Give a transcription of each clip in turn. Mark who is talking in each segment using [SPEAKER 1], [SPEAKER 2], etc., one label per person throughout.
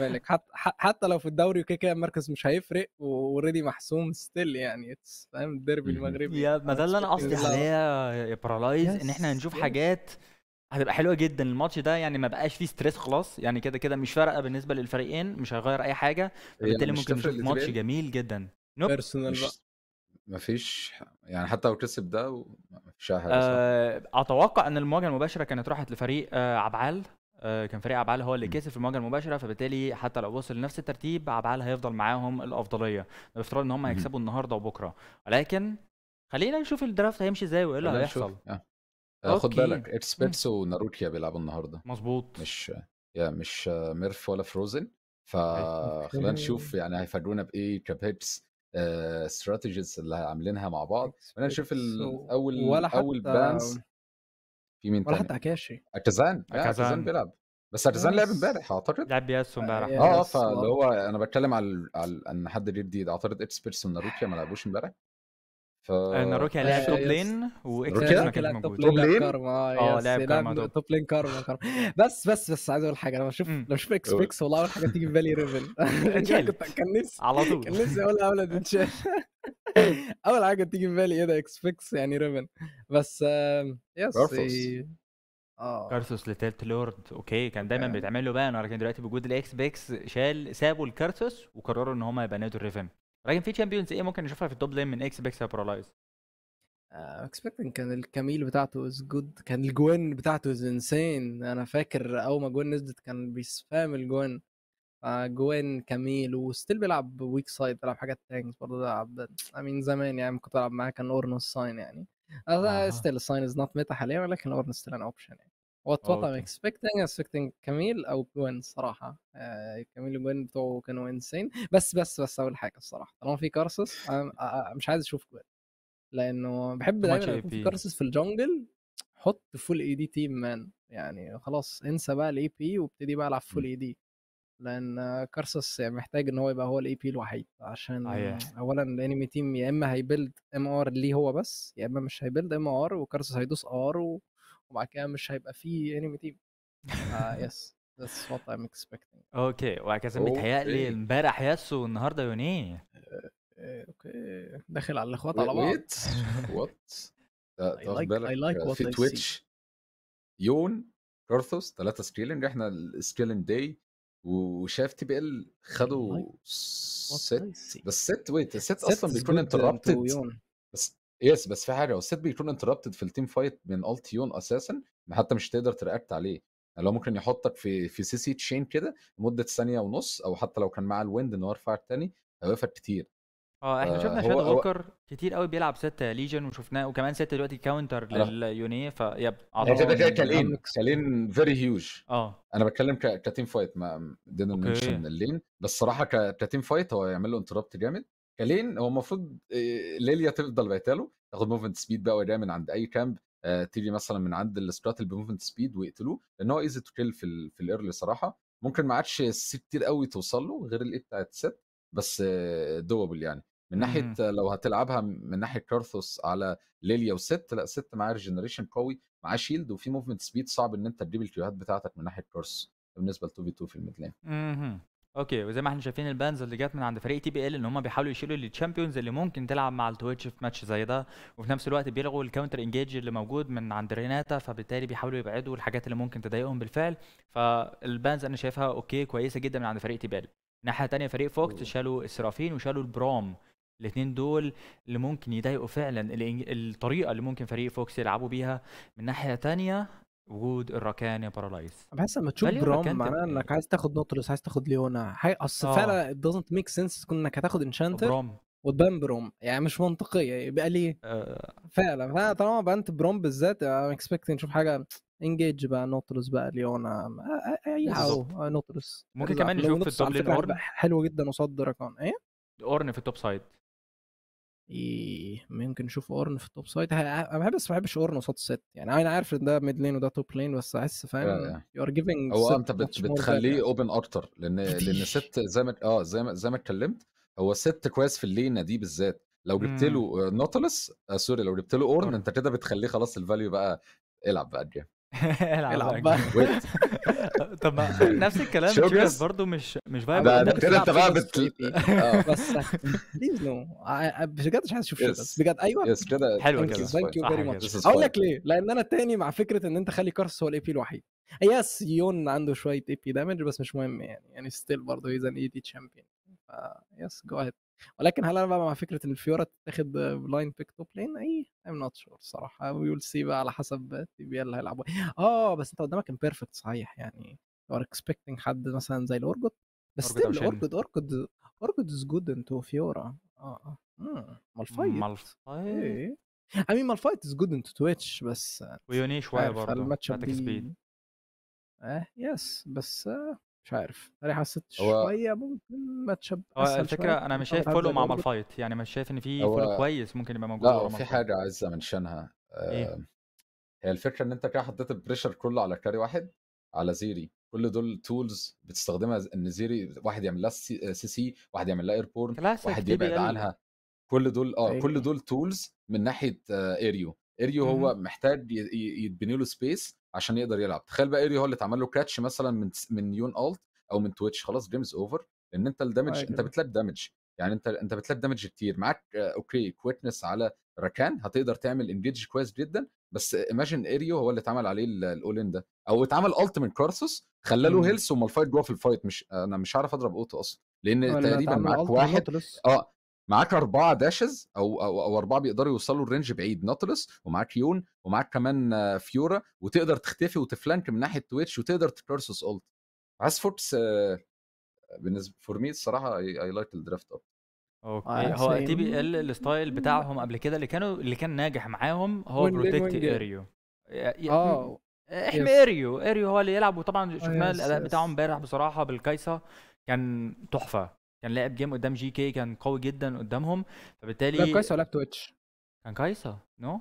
[SPEAKER 1] بالك حتى حتى لو في الدوري وكده كده المركز مش هيفرق واوريدي محسوم ستيل يعني اتس فاهم الديربي المغربي يا ما ده اللي انا قصدي عليه
[SPEAKER 2] يا بارالايز ان احنا هنشوف حاجات هتبقى حلوه جدا الماتش ده يعني ما بقاش فيه ستريس خلاص يعني كده كده مش فارقه بالنسبه للفريقين مش هيغير اي حاجه فبالتالي ممكن نشوف ماتش جميل
[SPEAKER 3] جدا نوب بيرسونال ما مفيش يعني حتى لو كسب ده ما فيش آه،
[SPEAKER 2] اتوقع ان المواجهه المباشره كانت راحت لفريق آه، عبعال آه، كان فريق عبعال هو اللي كسب في المواجهه المباشره فبالتالي حتى لو وصل لنفس الترتيب عبعال هيفضل معاهم الافضليه بافتراض ان هم هيكسبوا النهارده وبكره ولكن خلينا نشوف الدرافت هيمشي ازاي وايه اللي هيحصل آه. آه. خد بالك
[SPEAKER 3] ايرسبيتس وناروكيا بيلعبوا النهارده مظبوط مش يا مش آه، ميرف ولا فروزن فخلينا نشوف يعني هيفاجئونا بايه كابيتس استراتيجيز اللي عاملينها مع بعض خلينا نشوف الاول ولا اول بانس في مين ولا حتى اكاشي آه، اكازان اكازان بيلعب بس ارتزان لعب امبارح اعتقد لعب ياسو امبارح اه, آه، فاللي هو انا بتكلم على على ان حد ليه جديد اعتقد اتس بيرس وناروكيا ما لعبوش امبارح ف آه، ناروكيا لعب توب لين واكس بيرس موجود توب لين اه
[SPEAKER 1] لعب كارما توب لين كارما بس بس بس عايز اقول حاجه انا بشوف لما بشوف اكس بيكس والله اول حاجه تيجي في بالي ريفل كان نفسي على طول كان نفسي اقولها قبل اول حاجه تيجي في بالي ايه ده اكسبكس يعني ريفن بس يس اه
[SPEAKER 2] كارثوس لتلت لورد اوكي كان دايما آه. بيتعمل له بان ولكن دلوقتي بوجود الاكس بيكس شال سابوا الكارثوس وقرروا ان هم يبقى نادوا الريفن لكن في تشامبيونز ايه ممكن نشوفها في التوب لين من اكس بيكس برالايز
[SPEAKER 1] اكسبكتنج كان الكميل بتاعته از جود كان الجوان بتاعته از انسين انا فاكر اول ما جوين نزلت كان بيسفام الجوان آه، جوين كميل وستيل بيلعب ويك سايد بيلعب حاجات تانكس برضه بيلعب امين زمان يعني كنت بلعب معاه كان اورنو الساين يعني ستيل الساين از نوت ميتا حاليا ولكن اورنو ستيل ان اوبشن يعني وات وات ام اكسبكتنج اكسبكتنج كميل او جوين صراحه آه، كاميل كميل وجوين بتوعه كانوا انسين بس بس بس اول حاجه الصراحه طالما في كارسس مش عايز اشوف جوين لانه بحب دايما يكون في كارسس في الجونجل حط فول اي دي تيم مان يعني خلاص انسى بقى الاي بي e وابتدي بقى العب فول اي دي لان يعني محتاج ان هو يبقى هو الاي بي الوحيد عشان آه اولا الانمي تيم يا اما هيبيلد ام ار ليه هو بس يا اما مش هيبيلد ام ار وكارسوس هيدوس ار وبعد كده مش هيبقى فيه انمي تيم يس ذاتس وات ايم اكسبكتنج
[SPEAKER 2] اوكي كده متهيألي امبارح يس والنهارده يوني
[SPEAKER 1] اوكي داخل على الاخوات على بعض
[SPEAKER 3] وات واخد بالك في تويتش يون كارثوس ثلاثة سكيلنج احنا السكيلنج داي وشاف تي بي ال خدوا ست بس ست ويت ست اصلا بيكون انتربتد بس يس بس في حاجه هو الست بيكون انتربتد في التيم فايت من الت يون اساسا حتى مش تقدر ترياكت عليه يعني لو ممكن يحطك في في سي سي تشين كده لمده ثانيه ونص او حتى لو كان معاه الويند ان هو رفعك تاني هيوقفك كتير اه احنا آه، شفنا شاد اوكر
[SPEAKER 2] كتير قوي بيلعب ستة ليجن وشفناه وكمان ستة دلوقتي كاونتر لليونيه فيب اعتقد كده كده كالين
[SPEAKER 3] كالين فيري هيوج اه انا بتكلم كتيم فايت ما دينا منشن اللين بس صراحه كتيم فايت هو يعمل له انتربت جامد كالين هو المفروض آه، ليليا تفضل بايتاله تاخد موفمنت سبيد بقى وجاي من عند اي كامب آه، تيجي مثلا من عند السبرات اللي بموفمنت سبيد ويقتلوه لان هو ايزي تو كيل في, في الايرلي صراحه ممكن ما عادش السيت كتير قوي توصل له غير الايه بتاعت سيت بس دوبل يعني من ناحيه مم. لو هتلعبها من ناحيه كارثوس على ليليا وست لا ست معاه ريجنريشن قوي معاه شيلد وفي موفمنت سبيد صعب ان انت تجيب الكيوهات بتاعتك من ناحيه كارثوس بالنسبه ل 2 في 2 في الميد
[SPEAKER 2] لين اوكي وزي ما احنا شايفين البانز اللي جت من عند فريق تي بي ال ان هم بيحاولوا يشيلوا الشامبيونز اللي ممكن تلعب مع التويتش في ماتش زي ده وفي نفس الوقت بيلغوا الكاونتر انجيج اللي موجود من عند ريناتا فبالتالي بيحاولوا يبعدوا الحاجات اللي ممكن تضايقهم بالفعل فالبانز انا شايفها اوكي كويسه جدا من عند فريق تي بي ال الناحيه الثانيه فريق فوكت شالوا السرافين وشالوا البروم الاثنين دول اللي ممكن يضايقوا فعلا الطريقه اللي ممكن فريق فوكس يلعبوا بيها من ناحيه تانية وجود الركان يا بارالايز بحس لما تشوف جرام معناه
[SPEAKER 1] انك إيه؟ عايز تاخد نوتلس عايز تاخد ليونا حي... اصل آه. فعلا ات doesn't ميك سنس تكون انك هتاخد انشانتر برام وتبان بروم يعني مش منطقيه يبقى يعني ليه؟ آه. فعلا طالما بنت بروم بالذات ام اكسبكت نشوف حاجه انجيج بقى نوتلس بقى ليونا اي حاجه آه، نوتلس ممكن كمان نشوف في الدبل حلو جدا قصاد دراكون ايه؟
[SPEAKER 2] اورن في التوب سايد
[SPEAKER 1] إيه، ممكن نشوف اورن في التوب سايد انا بحب بس ما بحبش اورن قصاد الست يعني انا عارف ان ده ميد لين وده توب لين بس احس فاهم يو ار جيفنج هو آه، انت بتخليه
[SPEAKER 3] اوبن اكتر لان لان ست زي ما اه زي ما زي ما اتكلمت هو ست كويس في اللينه دي بالذات لو جبت له نوتلس امم. سوري آه، لو جبت له اورن أه. انت كده بتخليه خلاص الفاليو بقى العب بقى الجيم
[SPEAKER 2] العب بقى
[SPEAKER 1] طب ما نفس
[SPEAKER 2] الكلام شيرس
[SPEAKER 3] برضه مش
[SPEAKER 1] مش فايب ده كده انت بقى آه. بس بليز نو بجد مش عايز اشوف شيرس بجد ايوه حلو كده ثانك يو فيري ماتش اقول لك ليه لان انا تاني مع فكره ان انت خلي كارس هو الاي بي الوحيد يس يون عنده شويه اي بي دامج بس مش مهم يعني يعني ستيل برضه هيز ان اي دي تشامبيون يس جو اهيد ولكن هل انا بقى مع فكره ان الفيورا تتاخد بلايند بيك توب لين اي ام نوت شور الصراحه ويول سي بقى على حسب تي بي اللي هيلعبوا اه بس انت قدامك امبيرفكت صحيح يعني يو ار اكسبكتنج حد مثلا زي الاورجوت بس ستيل اورجوت اورجوت اورجوت از جود انتو فيورا اه اه مالفايت مالفايت اي مين مالفايت از جود into تويتش بس ويوني شوية برضه الماتش اب اه يس بس مش عارف انا حسيت شويه ممكن ما تشب
[SPEAKER 2] الفكره انا مش شايف فولو مع مالفايت يعني مش شايف ان في فولو كويس ممكن
[SPEAKER 3] يبقى موجود لا في حاجه عايز امنشنها إيه؟ هي الفكره ان انت كده حطيت البريشر كله على كاري واحد على زيري كل دول تولز بتستخدمها ان زيري واحد يعمل لها سي سي آه، واحد يعمل لها ايربورن واحد e. يبعد عنها كل دول اه أيه. كل أيوه. دول تولز من ناحيه اريو آه، اريو هو محتاج يتبني له سبيس عشان يقدر يلعب تخيل بقى اريو هو اللي اتعمل له كاتش مثلا من من يون الت او من تويتش خلاص جيمز اوفر لان انت الدمج انت بتلعب دامج يعني انت انت بتلعب دامج كتير معاك اوكي آه، كويتنس على ركان هتقدر تعمل انجيج كويس جدا بس ايماجن اريو هو اللي اتعمل عليه الاولين ده او اتعمل الت من كارسوس خلى له هيلث ومالفايت جوه في الفايت مش آه، انا مش عارف اضرب اوتو اصلا لان تقريبا معاك واحد اه معاك اربعه داشز او او, أو اربعه بيقدروا يوصلوا الرينج بعيد ناتلس ومعاك يون ومعاك كمان فيورا وتقدر تختفي وتفلانك من ناحيه تويتش وتقدر تكرسس عايز فوربس بالنسبه فور مي الصراحه اي لايك الدرافت اب اوكي آه، هو تي بي ال
[SPEAKER 2] الستايل بتاعهم قبل كده اللي كانوا اللي كان ناجح معاهم هو بروتكت اريو
[SPEAKER 1] اه
[SPEAKER 2] احمي اريو اريو هو اللي يلعب وطبعا شفنا آه، الاداء بتاعهم امبارح بصراحه بالكايسا كان تحفه كان لعب جيم قدام جي كي كان قوي جدا قدامهم فبالتالي كان كايسا ولا لعب تويتش؟ كان كايسا
[SPEAKER 1] نو no?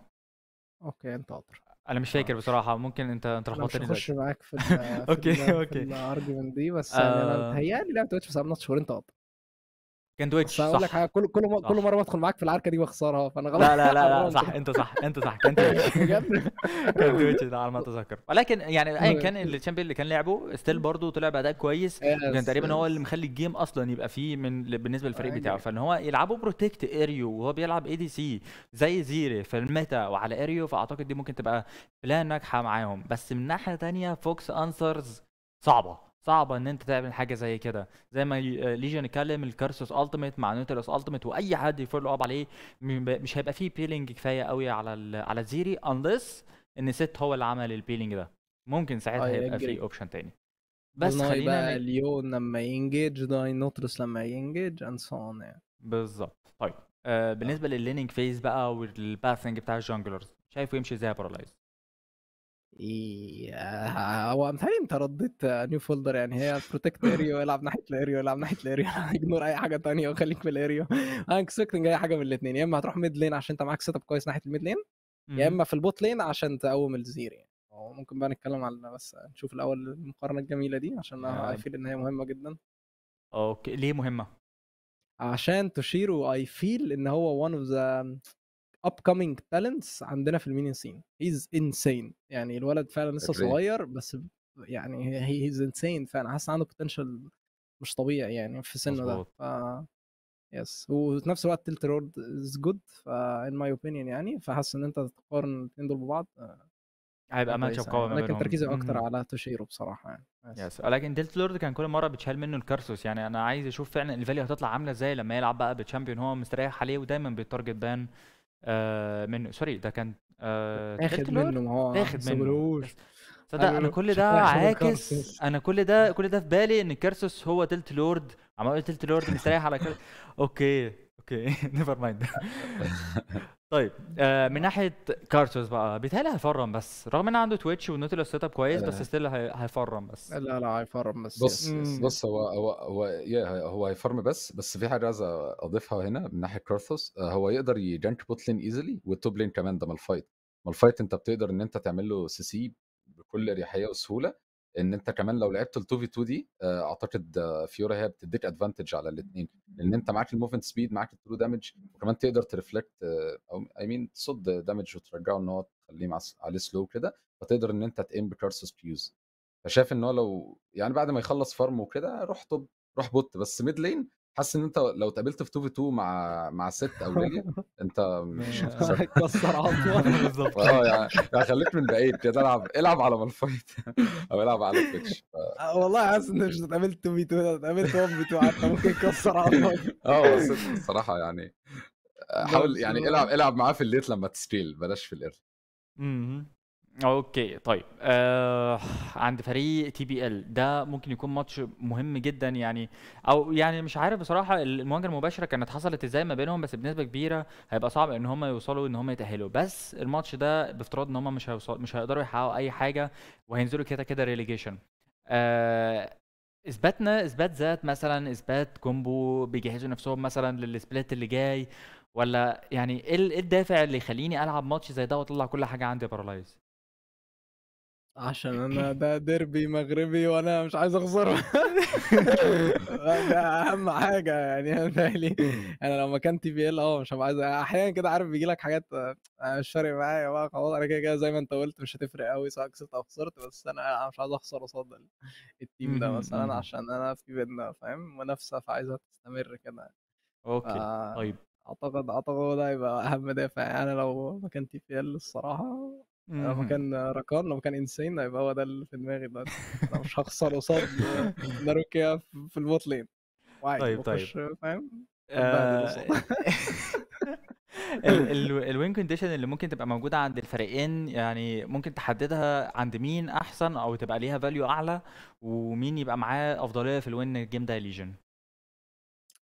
[SPEAKER 1] اوكي انت ادرى
[SPEAKER 2] انا مش فاكر آه. بصراحه ممكن انت
[SPEAKER 1] انت لخبطتني مش معاك في اوكي اوكي الارجيومنت دي بس يعني انا آه. متهيألي لعب تويتش بس قبل شهور انت ادرى
[SPEAKER 2] كاندويتش صح اقول لك
[SPEAKER 1] حاجه كل كل كل مره بدخل معاك في العركه دي بخسرها فانا غلط لا لا لا, لا صح
[SPEAKER 2] انت صح انت صح كاندويتش كاندويتش ده على ما اتذكر ولكن يعني ايا أيوة. كان الشامبيون اللي كان لعبه ستيل برضه طلع باداء كويس كان تقريبا هو اللي مخلي الجيم اصلا يبقى فيه من بالنسبه للفريق أيوة. بتاعه فان هو يلعبه بروتكت اريو وهو بيلعب اي دي سي زي زيري في الميتا وعلى اريو فاعتقد دي ممكن تبقى بلان ناجحه معاهم بس من ناحيه ثانيه فوكس انسرز صعبه صعبه ان انت تعمل حاجه زي كده زي ما ليجن اتكلم الكارسوس التيميت مع نوتيلس التيميت واي حد يفولو اب عليه مش هيبقى فيه بيلينج كفايه قوي على على زيري انلس ان ست هو اللي عمل البيلينج ده ممكن ساعتها هيبقى في اوبشن تاني
[SPEAKER 1] بس خلينا بقى ليون لما ينجيج داي نوترس لما ينجيج اند سو يعني
[SPEAKER 2] بالظبط طيب آه بالنسبه للليننج فيز بقى والباثنج بتاع الجانجلرز شايفه يمشي ازاي بارالايز
[SPEAKER 1] إيه، آه، هو متهيألي انت رديت نيو فولدر يعني هي بروتكت اريو العب ناحيه الاريو العب ناحيه الاريو اجنور اي حاجه ثانيه وخليك في الاريو انا اكسبكتنج اي حاجه من الاثنين يا اما هتروح ميد لين عشان انت معاك سيت اب كويس ناحيه الميد لين يا اما في البوت لين عشان تقوم الزير يعني ممكن بقى نتكلم على بس نشوف الاول المقارنه الجميله دي عشان اي فيل ان هي مهمه جدا اوكي ليه مهمه؟ عشان تشيرو اي فيل ان هو وان اوف ذا upcoming talents عندنا في المين سين هيز انسين يعني الولد فعلا لسه صغير بس يعني هيز انسين فعلا حاسس عنده بوتنشال مش طبيعي يعني في سنه ده ف... يس وفي نفس الوقت تلت رود از جود ان ماي اوبينيون يعني فحاسس ان انت تقارن الاثنين دول ببعض آه، هيبقى ماتش قوي يعني. لكن تركيزي اكتر على توشيرو بصراحه يعني يس ولكن
[SPEAKER 2] تلت لورد كان كل مره بتشال منه الكارسوس يعني انا عايز اشوف فعلا الفاليو هتطلع عامله ازاي لما يلعب بقى بتشامبيون هو مستريح عليه ودايما بيتارجت بان آه، من سوري ده كان آه، اخد منه ما هو تاخد منه
[SPEAKER 1] صدق انا كل ده
[SPEAKER 2] عاكس انا كل ده كل ده في بالي ان كيرسوس هو تلت لورد عمال اقول تلت لورد مستريح على كيرسوس اوكي اوكي نيفر مايند طيب آه من ناحيه كارتوس بقى بيتهيألي هيفرم بس رغم ان عنده تويتش ونوتيلوس سيت اب كويس بس ستيل آه. هيفرم بس لا لا هيفرم بس بص
[SPEAKER 3] بص, هو هو هو هو هيفرم بس بس في حاجه عايز اضيفها هنا من ناحيه كارثوس آه، هو يقدر يجنك بوت لين ايزلي والتوب لين كمان ده مالفايت مالفايت انت بتقدر ان انت تعمل له سي سي بكل اريحيه وسهوله ان انت كمان لو لعبت ال 2 في 2 دي آه، اعتقد فيورا آه، هي بتديك ادفانتج على الاثنين لان انت معاك الموفمنت سبيد معاك الترو دامج وكمان تقدر ترفلكت آه، او اي مين تصد دامج وترجعه ان هو تخليه عليه سلو كده فتقدر ان انت تقيم بكارسس بيوز فشايف ان هو لو يعني بعد ما يخلص فارم وكده روح طب روح بوت بس ميد لين حاسس ان انت لو اتقابلت في 2 في 2 مع مع ست او ليليا انت مش هتكسر عظمه بالظبط اه يعني،, يعني خليك من بعيد كده العب العب على مالفايت او العب على تويتش
[SPEAKER 1] آه، والله حاسس ان مش هتقابل 2 في 2 اتقابلت 1 في 2 حتى ممكن تكسر عظمه اه بس الصراحه
[SPEAKER 3] يعني آه، حاول يعني العب العب معاه في الليت لما تستيل بلاش في الايرلي
[SPEAKER 2] اوكي طيب آه عند فريق تي بي ال ده ممكن يكون ماتش مهم جدا يعني او يعني مش عارف بصراحه المواجهه المباشره كانت حصلت ازاي ما بينهم بس بنسبه كبيره هيبقى صعب ان هم يوصلوا ان هم يتاهلوا بس الماتش ده بافتراض ان هم مش هيوصل مش هيقدروا يحققوا اي حاجه وهينزلوا كده كده ريليجيشن آه اثباتنا اثبات ذات مثلا اثبات كومبو بيجهزوا نفسهم مثلا للسبليت اللي جاي ولا يعني إيه, ايه الدافع اللي يخليني العب ماتش زي ده واطلع كل حاجه عندي بارالايز
[SPEAKER 1] عشان انا ده ديربي مغربي وانا مش عايز اخسره ده اهم حاجه يعني انا فاهمي انا لو مكان تي بي ال اه مش هبقى عايز احيانا كده عارف بيجي لك حاجات آه، مش فارق معايا بقى خلاص انا كده كده زي ما انت قلت مش هتفرق قوي سواء كسبت او خسرت بس انا مش عايز اخسر قصاد التيم ده مثلا عشان انا في بيننا فاهم منافسه فعايزها تستمر كده اوكي طيب اعتقد اعتقد ده هيبقى اهم دافع يعني. انا لو مكان تي بي ال الصراحه لو آه، كان رقم لو كان انسين هيبقى هو ده اللي في دماغي دلوقتي انا مش هخسر قصاد آه، ناروكيا في البوت لين طيب طيب فاهم آه، الوين
[SPEAKER 2] كونديشن اللي ممكن تبقى موجوده عند الفريقين يعني ممكن تحددها عند مين احسن او تبقى ليها فاليو اعلى ومين يبقى معاه افضليه في الوين جيم ده ليجن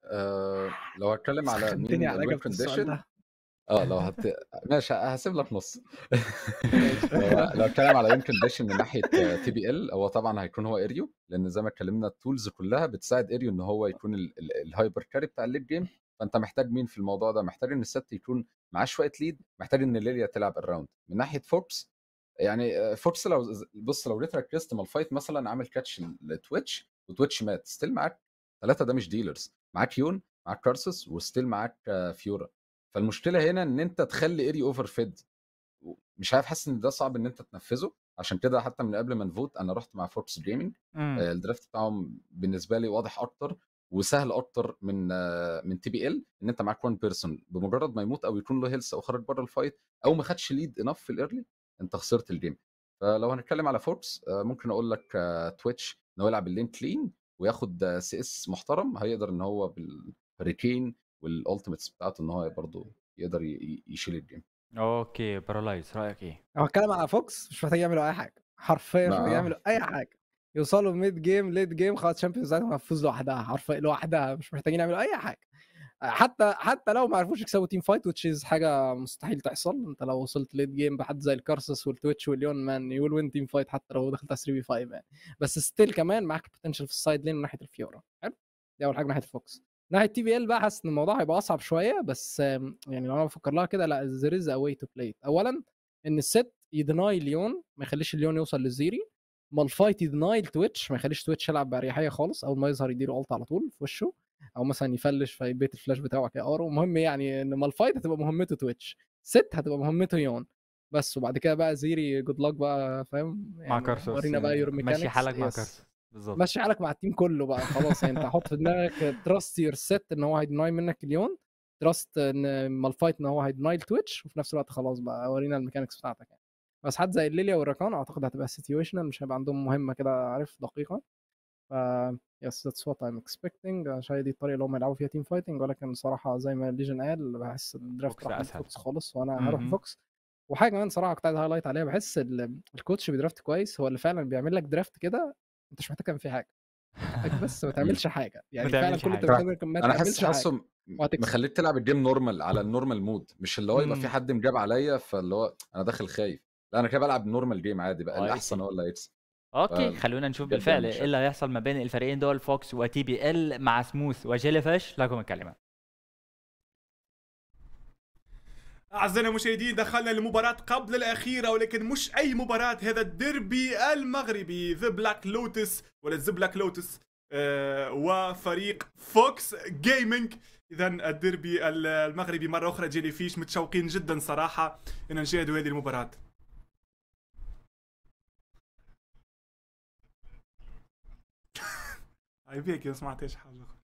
[SPEAKER 3] أه لو هتكلم على مين الوين كونديشن اه لو هت... ماشي هسيب لك نص لو اتكلم على يمكن ديش من ناحيه تي بي ال هو طبعا هيكون هو اريو لان زي ما اتكلمنا التولز كلها بتساعد اريو ان هو يكون الهايبر كاري بتاع الليد جيم فانت محتاج مين في الموضوع ده محتاج ان الست يكون معاه شويه ليد محتاج ان ليليا تلعب الراوند من ناحيه فوربس يعني فوربس آه، لو بص لو ريت ركزت فايت مثلا عامل كاتش لتويتش وتويتش مات ستيل معاك ثلاثه ده مش ديلرز معاك يون معاك كارسس وستيل معاك فيورا آه، فالمشكله هنا ان انت تخلي اري اوفر فيد مش عارف حاسس ان ده صعب ان انت تنفذه عشان كده حتى من قبل ما نفوت انا رحت مع فوربس جيمنج امم. آه، الدرافت بتاعهم بالنسبه لي واضح اكتر وسهل اكتر من آه، من تي بي ال ان انت معاك وان بيرسون بمجرد ما يموت او يكون له هيلث او خرج بره الفايت او ما خدش ليد انف في الايرلي انت خسرت الجيم فلو هنتكلم على فوربس آه، ممكن اقول لك تويتش ان هو يلعب اللين كلين وياخد سي اس محترم هيقدر ان هو بالهريكين والالتيميتس بتاعته ان هو برضه يقدر يشيل الجيم
[SPEAKER 2] اوكي بارالايز رايك
[SPEAKER 1] ايه؟ هو اتكلم على فوكس مش محتاج يعملوا اي حاجه حرفيا مش محتاج نعم. يعملوا اي حاجه يوصلوا ميد جيم ليد جيم خلاص تشامبيونز ليج هتفوز لوحدها حرفيا لوحدها مش محتاجين يعملوا اي حاجه حتى حتى لو ما عرفوش يكسبوا تيم فايت وتشيز حاجه مستحيل تحصل انت لو وصلت ليد جيم بحد زي الكارسس والتويتش واليون مان يو وين تيم فايت حتى لو دخلت على 3 في 5 يعني بس ستيل كمان معاك بوتنشال في السايد لين من ناحيه الفيورا حلو دي اول حاجه من ناحيه الفوكس ناحيه تي بي ال بقى حاسس ان الموضوع هيبقى اصعب شويه بس آمم، يعني لو انا بفكر لها كده لا ذير از اواي تو بلاي اولا ان الست يدناي ليون ما يخليش ليون يوصل للزيري مالفايت يدناي تويتش ما يخليش تويتش يلعب باريحيه خالص اول ما يظهر يديله الت على طول في وشه او مثلا يفلش فيبيت الفلاش بتاعه كارو المهم يعني ان مالفايت هتبقى مهمته تويتش ست هتبقى مهمته يون بس وبعد كده بقى زيري جود لك بقى فاهم يعني مع كارسوس ورينا بقى يور يعني. ماشي حالك مع كارسوس بالظبط مشي حالك مع التيم كله بقى خلاص يعني انت حط في دماغك تراست يور سيت ان هو هيدناي منك اليون تراست ان مالفايت ان هو هيدناي التويتش وفي نفس الوقت خلاص بقى ورينا الميكانكس بتاعتك يعني بس حد زي الليليا والركان اعتقد هتبقى سيتويشنال مش هيبقى عندهم مهمه كده عارف دقيقه ف يس ذاتس وات ايم اكسبكتنج عشان دي الطريقه اللي هم يلعبوا فيها تيم فايتنج ولكن صراحه زي ما ليجن قال بحس الدرافت راح فوكس خالص وانا هروح فوكس وحاجه كمان صراحه كنت عايز هايلايت عليها بحس الكوتش بيدرافت كويس هو اللي فعلا بيعمل لك درافت كده انت مش محتاج تعمل فيه حاجه بس ما يعني تعملش حاجه يعني فعلا كل انت محتاج ما تعملش انا حاسس حاسه
[SPEAKER 3] مخليك تلعب الجيم نورمال على النورمال مود مش اللي هو يبقى في امم. حد مجاب عليا فاللي هو انا داخل خايف لا انا كده بلعب نورمال جيم عادي بقى آه، الاحسن إيه هو اللي هيكسب اوكي ف... خلونا نشوف يعني بالفعل ايه اللي
[SPEAKER 2] هيحصل ما بين الفريقين دول فوكس وتي بي ال مع سموث وجيلي فيش لكم الكلمه
[SPEAKER 4] أعزائنا المشاهدين دخلنا لمباراة قبل الأخيرة ولكن مش أي مباراة هذا الديربي المغربي ذا بلاك لوتس ولا ذا بلاك لوتس وفريق فوكس جيمنج إذا الديربي المغربي مرة أخرى جيلي فيش متشوقين جدا صراحة أن نشاهدوا هذه المباراة عيب بيك ما سمعتش حاجة أخرى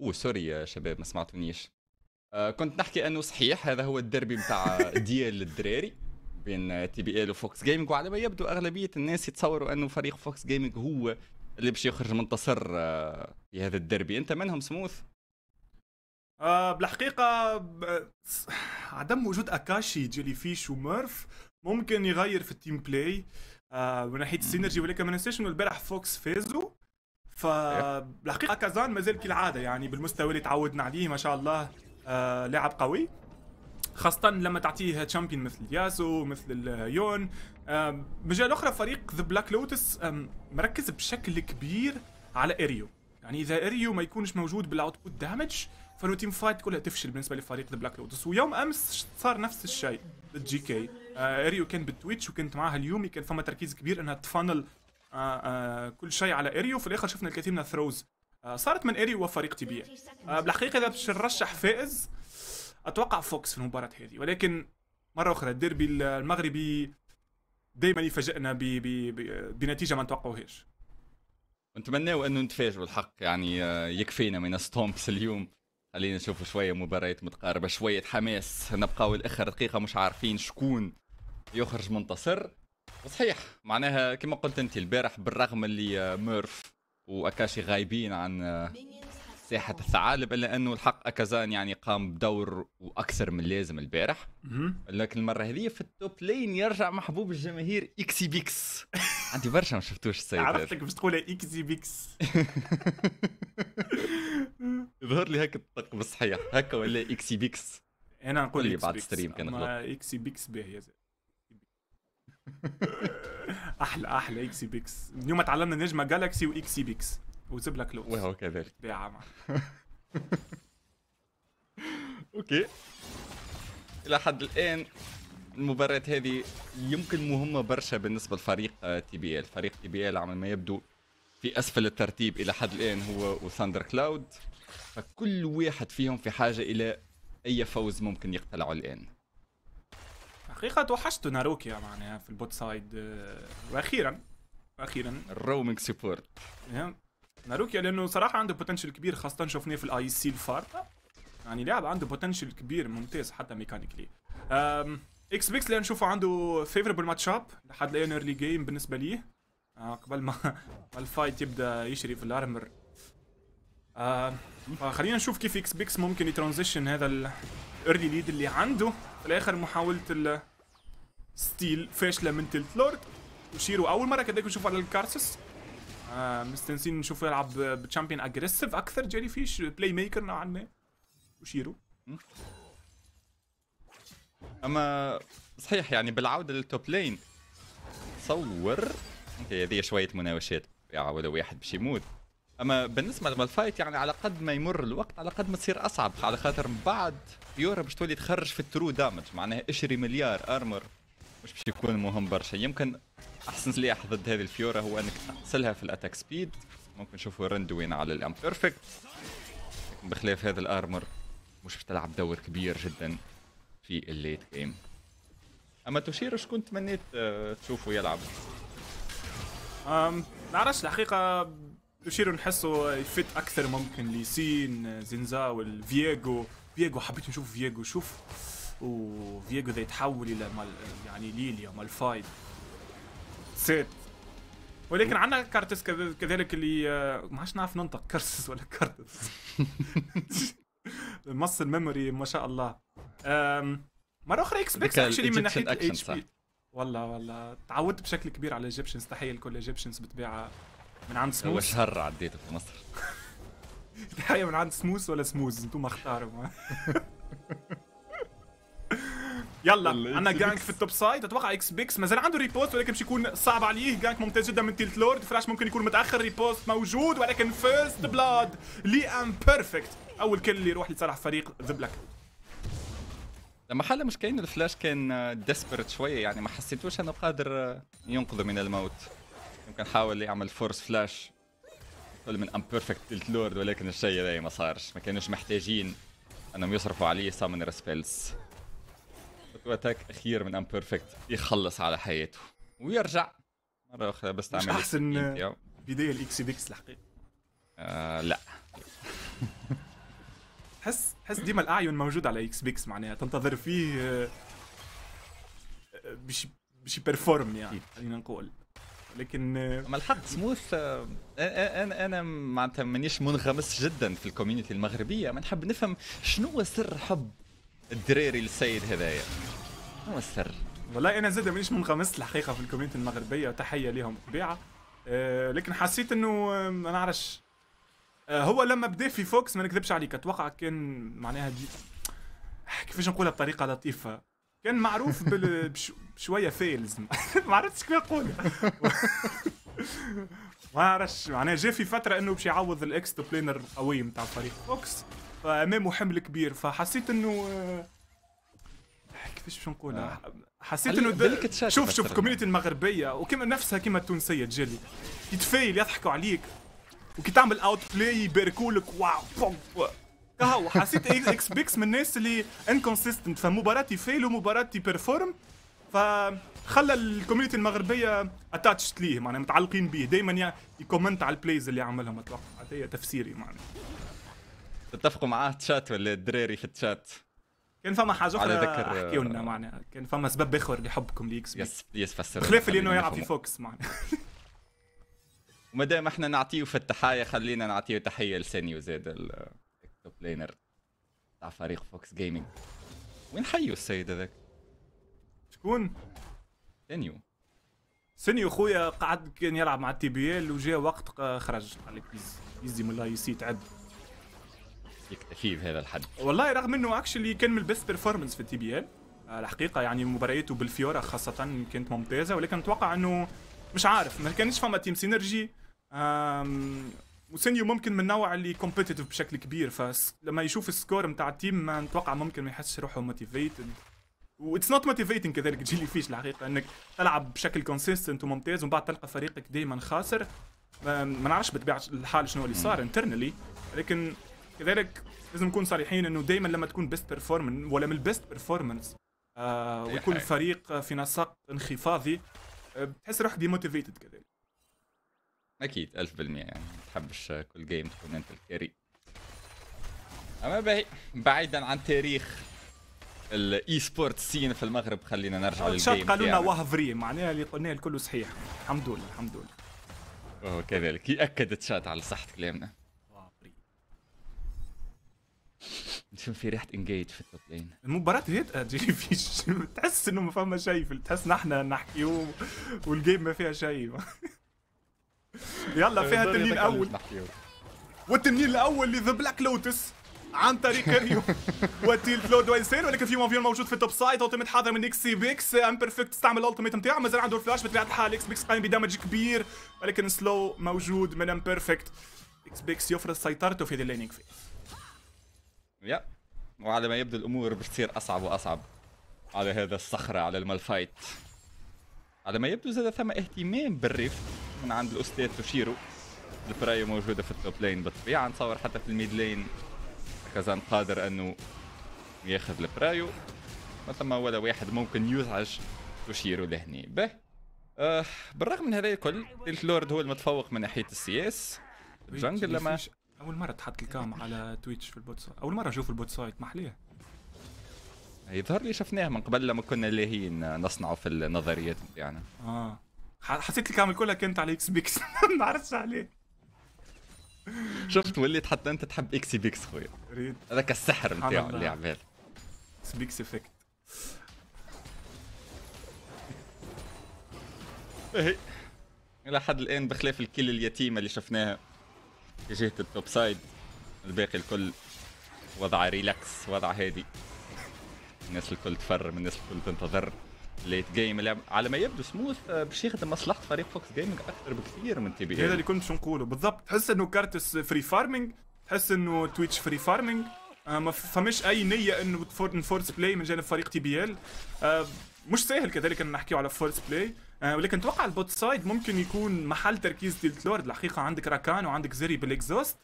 [SPEAKER 3] اوه سوري يا
[SPEAKER 5] شباب ما سمعتونيش آه كنت نحكي انه صحيح هذا هو الدربي بتاع ديال الدراري بين تي بي ال وفوكس جيمنج وعلى ما يبدو اغلبيه الناس يتصوروا انه فريق فوكس جيمنج هو اللي باش يخرج منتصر آه في هذا الدربي انت منهم سموث آه بالحقيقه ب... عدم وجود اكاشي جيلي فيش
[SPEAKER 4] وميرف ممكن يغير في التيم بلاي آه من ناحيه السينرجي ولكن ما ننساش انه البارح فوكس فازوا فالحقيقه كازان مازال كالعاده يعني بالمستوى اللي تعودنا عليه ما شاء الله آه، لاعب قوي خاصة لما تعطيه تشامبيون مثل ياسو مثل اليون من جهة آه، أخرى فريق ذا بلاك لوتس مركز بشكل كبير على إريو يعني إذا إريو ما يكونش موجود بالأوتبوت دامج فلو تيم فايت كلها تفشل بالنسبة لفريق ذا بلاك لوتس ويوم أمس صار نفس الشيء ضد جي كي إريو آه، كان بالتويتش وكنت معاها اليومي كان فما تركيز كبير أنها تفانل آه، آه، كل شيء على اريو في الاخر شفنا الكثير من الثروز آه، صارت من اريو وفريق تبيع بالحقيقه اذا باش نرشح فائز اتوقع فوكس في المباراه هذه ولكن مره اخرى الديربي المغربي دائما يفاجئنا بنتيجه ما نتوقعوهاش
[SPEAKER 5] نتمناو انه نتفاجئوا بالحق يعني يكفينا من ستومبس اليوم خلينا نشوفوا شويه مباريات متقاربه شويه حماس نبقاو الاخر دقيقه مش عارفين شكون يخرج منتصر صحيح معناها كما قلت انت البارح بالرغم اللي ميرف واكاشي غايبين عن ساحة الثعالب إلا أنه الحق أكازان يعني قام بدور وأكثر من اللازم البارح لكن المرة هذه في التوب لين يرجع محبوب الجماهير إكسي بيكس عندي برشا ما شفتوش السيد عرفتك باش تقول إكسي بيكس يظهر لي هكا الطق بالصحيح هكا ولا إكسي بيكس أنا نقول لي بعد ستريم كان
[SPEAKER 4] إكسي بيكس باهي يا احلى احلى اكسي بيكس من يوم ما تعلمنا نجمه جالاكسي واكسي بيكس وسيب لك لغز وهو كذلك يا عم
[SPEAKER 5] اوكي الى حد الان المباريات هذه يمكن مهمه برشا بالنسبه لفريق تي بي ال فريق تي بي ال على ما يبدو في اسفل الترتيب الى حد الان هو وثاندر كلاود فكل واحد فيهم في حاجه الى اي فوز ممكن يقتلعه الان
[SPEAKER 4] حقيقة توحشت ناروكيا معناها في البوت سايد واخيرا اخيرا الرومينج سيبورت ناروكيا لانه صراحة عنده بوتنشل كبير خاصة شفناه في الاي سي الفار يعني لاعب عنده بوتنشل كبير ممتاز حتى ميكانيكلي اكس بيكس اللي نشوفه عنده فيفربل ماتش اب لحد الان ايرلي جيم بالنسبة ليه آه، قبل ما الفايت يبدا يشري في الارمر آه خلينا نشوف كيف اكس بيكس ممكن يترانزيشن هذا الايرلي ليد اللي عنده في الاخر محاوله ستيل فاشله من تلت لورد وشيرو اول مره كذلك نشوف على الكارسس آه مستنسين نشوفه يلعب بشامبيون اجريسيف اكثر جيري فيش بلاي ميكر نوعا ما
[SPEAKER 5] وشيرو اما صحيح يعني بالعوده للتوب لين تصور هي هذه شويه مناوشات يعني ولا واحد باش يموت اما بالنسبه للفايت يعني على قد ما يمر الوقت على قد ما تصير اصعب على خاطر من بعد يورا باش تولي تخرج في الترو دامج معناها اشري مليار ارمر باش يكون مهم برشا يمكن احسن سلاح ضد هذه الفيورا هو انك تحصلها في الاتاك سبيد ممكن نشوفوا رند وين على الام بيرفكت بخلاف هذا الارمر مش تلعب دور كبير جدا في الليت جيم اما توشيرو شكون تمنيت آه، تشوفه يلعب أم نعرفش
[SPEAKER 4] الحقيقه توشيرو نحسه يفت اكثر ممكن لسين زنزاول فييغو فييغو حبيت نشوف فييغو شوف وفيجو ذا يتحول الى مال يعني ليليا مال فايد سيت ولكن عندنا كارتس كذلك اللي آه، ما عادش نعرف ننطق كارتس ولا كارتس مص الميموري ما شاء الله مره اخرى اكس بيكس اكشلي من ناحيه الاكشن بي والله والله تعودت بشكل كبير على الايجيبشنز تحيه لكل ايجيبشنز بالطبيعه
[SPEAKER 5] من عند سموس هو شهر عديته في مصر
[SPEAKER 4] تحيه من عند سموس ولا سموز انتم اختاروا
[SPEAKER 5] يلا عندنا جانك في
[SPEAKER 4] التوب سايد اتوقع اكس بيكس مازال عنده ريبوست ولكن مش يكون صعب عليه جانك ممتاز جدا من تيلت لورد فراش ممكن يكون متاخر ريبوست موجود ولكن فيرست بلاد ام بيرفكت اول كل اللي يروح
[SPEAKER 5] لصالح فريق ذا بلاك لما حل مش كاين الفلاش كان ديسبرت شويه يعني ما حسيتوش انه قادر ينقذه من الموت يمكن حاول يعمل فورس فلاش من امبيرفكت تيلت لورد ولكن الشيء هذا ما صارش ما كانوش محتاجين انهم يصرفوا عليه سامن سبيلز واتاك اخير من امبرفكت يخلص على حياته ويرجع مره اخرى بس مش احسن
[SPEAKER 4] بدايه الاكس بيكس الحقيقه آه، لا حس حس ديما الاعين موجود على اكس بيكس معناها تنتظر فيه آه،
[SPEAKER 5] باش باش بيرفورم يعني خلينا نقول لكن آه، ما الحق سموث انا انا معناتها مانيش منغمس جدا في الكوميونتي المغربيه ما نحب نفهم شنو سر حب الدراري للسيد هذايا هو السر
[SPEAKER 4] والله انا زاد مانيش منغمس الحقيقه في الكوميونتي المغربيه وتحيه لهم بالطبيعه أه لكن حسيت انه آه، ما نعرفش أه هو لما بدا في فوكس ما نكذبش عليك اتوقع كان معناها دي آه، كيفاش نقولها بطريقه لطيفه كان معروف بال... بشويه فيلز ما عرفتش كيف نقول ما عرفتش معناها جا في فتره انه باش يعوض الاكس بلينر القوي نتاع فريق فوكس فامامه حمل كبير فحسيت انه آه، كيفاش باش نقولها آه. حسيت انه دل... شوف شوف الكوميونيتي المغربيه وكما نفسها كما التونسيه تجلي كي تفايل يضحكوا عليك وكي تعمل اوت بلاي يباركوا لك واو بوم هاو حسيت اكس بيكس من الناس اللي انكونسيستنت فمباراه يفيل ومباراه يبرفورم فخلى الكوميونيتي المغربيه اتاتشت ليه معناها متعلقين بيه دائما يكومنت على البلايز اللي عملهم اتوقع هذا تفسيري معناها
[SPEAKER 5] تتفقوا معاه تشات ولا الدراري في التشات كان فما حاجه اخرى احكي لنا
[SPEAKER 4] آه، معناها كان فما سبب اخر
[SPEAKER 5] لحبكم ليكس بي يس يس فسر خلاف اللي انه يلعب في فوكس معناها وما دام احنا نعطيه في التحايا خلينا نعطيه تحيه لسينيو زاد التوب لينر تاع فريق فوكس جيمنج وين حيوا السيد هذاك؟ شكون؟ سينيو سينيو خويا قعد كان يلعب مع التي بي ال وجا
[SPEAKER 4] وقت آه، خرج قال لك يزي من الله يسي تعب
[SPEAKER 5] يكتفيه بهذا الحد
[SPEAKER 4] والله رغم انه اكشلي كان من البيست بيرفورمانس في التي بي ال الحقيقه يعني مبارياته بالفيورا خاصه كانت ممتازه ولكن اتوقع انه مش عارف ما كانش فما تيم سينرجي وسينيو ممكن من النوع اللي كومبيتيتيف بشكل كبير فلما يشوف السكور نتاع التيم ما نتوقع ممكن ما يحسش روحه موتيفيتد واتس نوت موتيفيتنج كذلك تجي فيش الحقيقه انك تلعب بشكل كونسيستنت وممتاز ومن بعد تلقى فريقك دائما خاسر ما نعرفش بطبيعه الحال شنو اللي صار انترنالي لكن كذلك لازم نكون صريحين انه دائما لما تكون بيست بيرفورمنس ولا من البيست بيرفورمنس آه ويكون الفريق في نسق انخفاضي آه، بتحس روحك ديموتيفيتد كذلك
[SPEAKER 5] اكيد 1000% يعني ما تحبش كل جيم تكون انت الكاري اما باهي بعيدا عن تاريخ الاي سبورت سين في المغرب خلينا نرجع آه، للجيم قالوا لنا وهفري
[SPEAKER 4] معناها اللي قلناه الكل صحيح الحمد لله الحمد لله
[SPEAKER 5] وهو كذلك ياكد تشات على صحه كلامنا نشم في ريحه انجيج في التوب لين المباراه هادئه فيش تحس انه ما فما شيء
[SPEAKER 4] تحس نحن نحكيو والجيم ما فيها شيء يلا فيها التنين الاول والتنين الاول لذا بلاك لوتس عن طريق ريو وتيل لود ويسير ولكن في فيون موجود في التوب سايد التيميت حاضر من اكس بيكس بيكس امبرفكت استعمل الالتيميت نتاعو مازال عنده الفلاش بطبيعه الحال اكس بيكس قايم بدمج كبير ولكن سلو موجود من امبرفكت اكس بيكس يفرض سيطرته في ذا لينينج فيس
[SPEAKER 5] يا وعلى ما يبدو الامور بتصير اصعب واصعب على هذا الصخره على المالفايت على ما يبدو زاد ثم اهتمام بالريف من عند الاستاذ توشيرو البرايو موجوده في التوب لين بالطبيعه نتصور حتى في الميد لين كازان قادر انه ياخذ البرايو ما ثم ولا واحد ممكن يزعج توشيرو لهني به آه بالرغم من هذا الكل لورد هو المتفوق من ناحيه السياس الجنجل لما
[SPEAKER 4] اول مره تحط الكام على تويتش في البوت سايت اول مره اشوف البوت سايت محليه
[SPEAKER 5] يظهر لي شفناه من قبل لما كنا لاهين نصنعه في النظريات بتاعنا
[SPEAKER 4] اه حسيت الكام كلها كانت على اكس بيكس ما عرفتش عليه
[SPEAKER 5] شفت وليت حتى انت تحب اكس بيكس خويا هذاك السحر نتاعو اللي عمال اكس بيكس افكت إيه. الى حد الان بخلاف الكل اليتيمه اللي شفناها جهه التوب سايد الباقي الكل وضع ريلاكس وضع هادي الناس الكل تفر من الناس الكل تنتظر ليت جيم على ما يبدو سموث آه، باش يخدم مصلحه فريق فوكس جيمنج اكثر بكثير من تي بي هذا اللي كنت
[SPEAKER 4] باش نقوله بالضبط تحس انه كارتس فري فارمينج تحس انه تويتش فري فارمينج آه ما فماش اي نيه انه فورس بلاي من جانب فريق تي بي ال آه مش سهل كذلك ان نحكيو على فورس بلاي آه، ولكن اتوقع البوت سايد ممكن يكون محل تركيز تيلت لورد الحقيقه عندك راكان وعندك زري بالاكزوست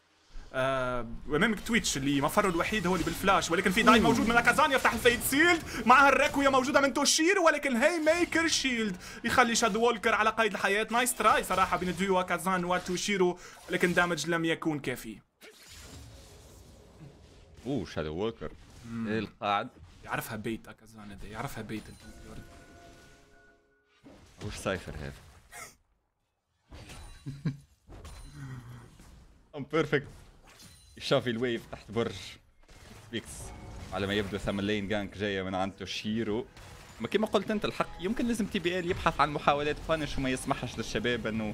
[SPEAKER 4] آه وامامك تويتش اللي مفره الوحيد هو اللي بالفلاش ولكن في داي موجود من اكازان يفتح الفيد سيلد معها الراكويا موجوده من توشير ولكن هي ميكر شيلد يخلي شاد وولكر على قيد الحياه نايس تراي صراحه بين ديو اكازان وتوشيرو لكن دامج لم يكون كافي
[SPEAKER 5] اوه شادو وولكر إيه القاعد
[SPEAKER 4] يعرفها بيت اكازان يعرفها بيت انت
[SPEAKER 5] وش Cypher هذا؟ I'm بيرفكت شافي الويف تحت برج فيكس على ما يبدو ثم لين جانك جايه من عند توشيرو ما كما قلت انت الحق يمكن لازم تي بي ال يبحث عن محاولات بانش وما يسمحش للشباب انه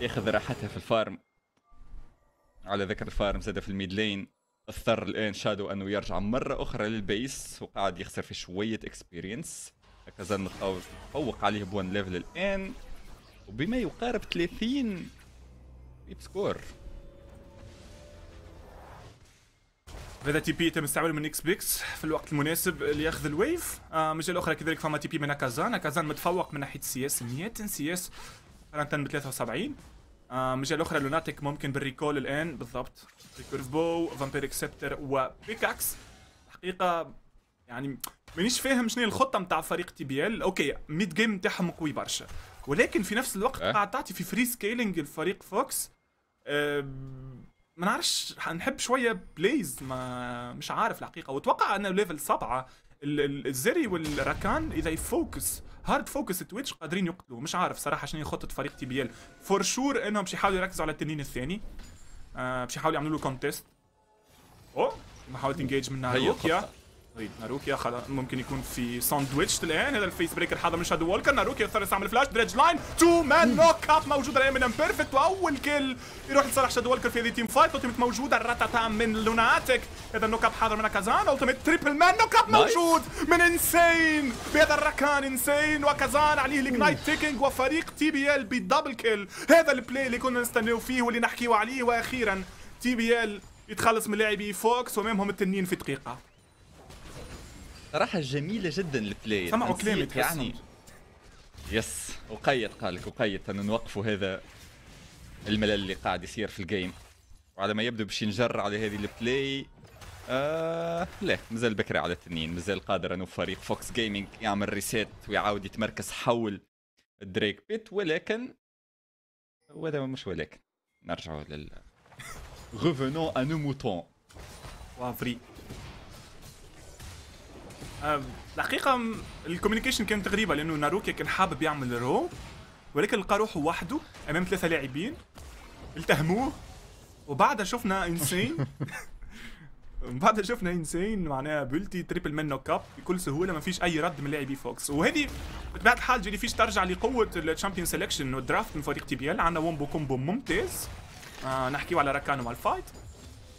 [SPEAKER 5] ياخذ راحتها في الفارم على ذكر الفارم زاد في الميد لين اضطر الان شادو انه يرجع مره اخرى للبيس وقاعد يخسر في شويه اكسبيرينس هكذا فوق عليه بوان ليفل الان وبما يقارب 30 ايب سكور هذا تي بي تم
[SPEAKER 4] استعماله من اكس بيكس في الوقت المناسب لياخذ الويف آه، مجال من جهه اخرى كذلك فما تي بي من اكازان اكازان متفوق من ناحيه سي اس 100 سي اس مقارنه ب 73 آه، مجال من جهه اخرى لوناتيك ممكن بالريكول الان بالضبط ريكورف بو فامبيريك اكسبتر وبيكاكس حقيقه يعني مانيش فاهم شنو الخطه نتاع فريق تي بي ال اوكي ميد جيم نتاعهم قوي برشا ولكن في نفس الوقت أه؟ قاعد تعطي في فري سكيلينج لفريق فوكس أه ما نعرفش نحب شويه بليز ما مش عارف الحقيقه واتوقع انه ليفل سبعه الزري والراكان اذا يفوكس هارد فوكس تويتش قادرين يقتلوا مش عارف صراحه شنو خطه فريق تي بي ال فور شور انهم باش يحاولوا يركزوا على التنين الثاني آه باش يحاولوا يعملوا له كونتيست اوه محاولة انجيج من ناحية طيب، ناروكيا اخذ ممكن يكون في ساندويتش الان هذا الفيس بريكر حاضر من شادو وولكر ناروكيا صار يستعمل فلاش دريدج لاين تو مان نوك اب موجود الان من بيرفكت واول كيل يروح لصالح شادو وولكر في هذه تيم فايت التيمت موجود الراتاتا من لوناتيك هذا النوك اب حاضر من كازان التيمت تريبل مان نوك اب موجود من انسين بهذا الركان انسين وكازان عليه الاجنايت تيكينج وفريق تي بي ال بدبل كيل هذا البلاي اللي كنا نستناو فيه واللي نحكيو عليه واخيرا تي بي ال يتخلص من لاعبي فوكس ومامهم التنين في دقيقه
[SPEAKER 5] صراحه جميله جدا البلاي سمعوا كلامي يعني يس وقيد قالك وقيد أن نوقفوا هذا الملل اللي قاعد يصير في الجيم وعلى ما يبدو باش ينجر على هذه البلاي آه لا مازال بكري على التنين مازال قادر انه فريق فوكس جيمنج يعمل ريسيت ويعاود يتمركز حول دريك بيت ولكن وهذا مش ولكن نرجعوا لل غوفونون ان موتون وافري
[SPEAKER 4] الحقيقه الكوميونيكيشن كانت غريبه لانه ناروكيا كان حابب يعمل رو ولكن لقى روحه وحده امام ثلاثه لاعبين التهموه وبعدها شفنا انسين بعدها شفنا انسين معناها بلتي تريبل مان نوك اب بكل سهوله ما فيش اي رد من لاعبي فوكس وهذه بطبيعه الحال جيلي فيش ترجع لقوه الشامبيون سيلكشن والدرافت من فريق تي بي ال عندنا ومبو كومبو ممتاز آه نحكيو على راكانو مع الفايت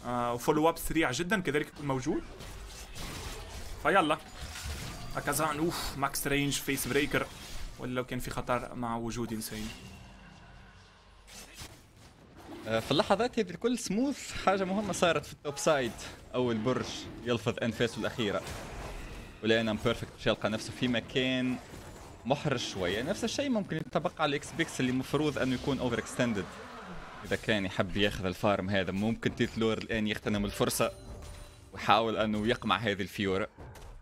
[SPEAKER 4] آه وفولو اب سريع جدا كذلك موجود فيلا اكازان اوف ماكس رينج فيس بريكر
[SPEAKER 5] ولا لو كان في خطر مع وجود انسان في اللحظات هذه الكل سموث حاجه مهمه صارت في التوب سايد او البرج يلفظ انفاسه الاخيره ولان امبيرفكت باش يلقى نفسه في مكان محرج شويه نفس الشيء ممكن يتبقى على الاكس بيكس اللي المفروض انه يكون اوفر اكستندد اذا كان يحب ياخذ الفارم هذا ممكن تيث لور الان يغتنم الفرصه ويحاول انه يقمع هذه الفيوره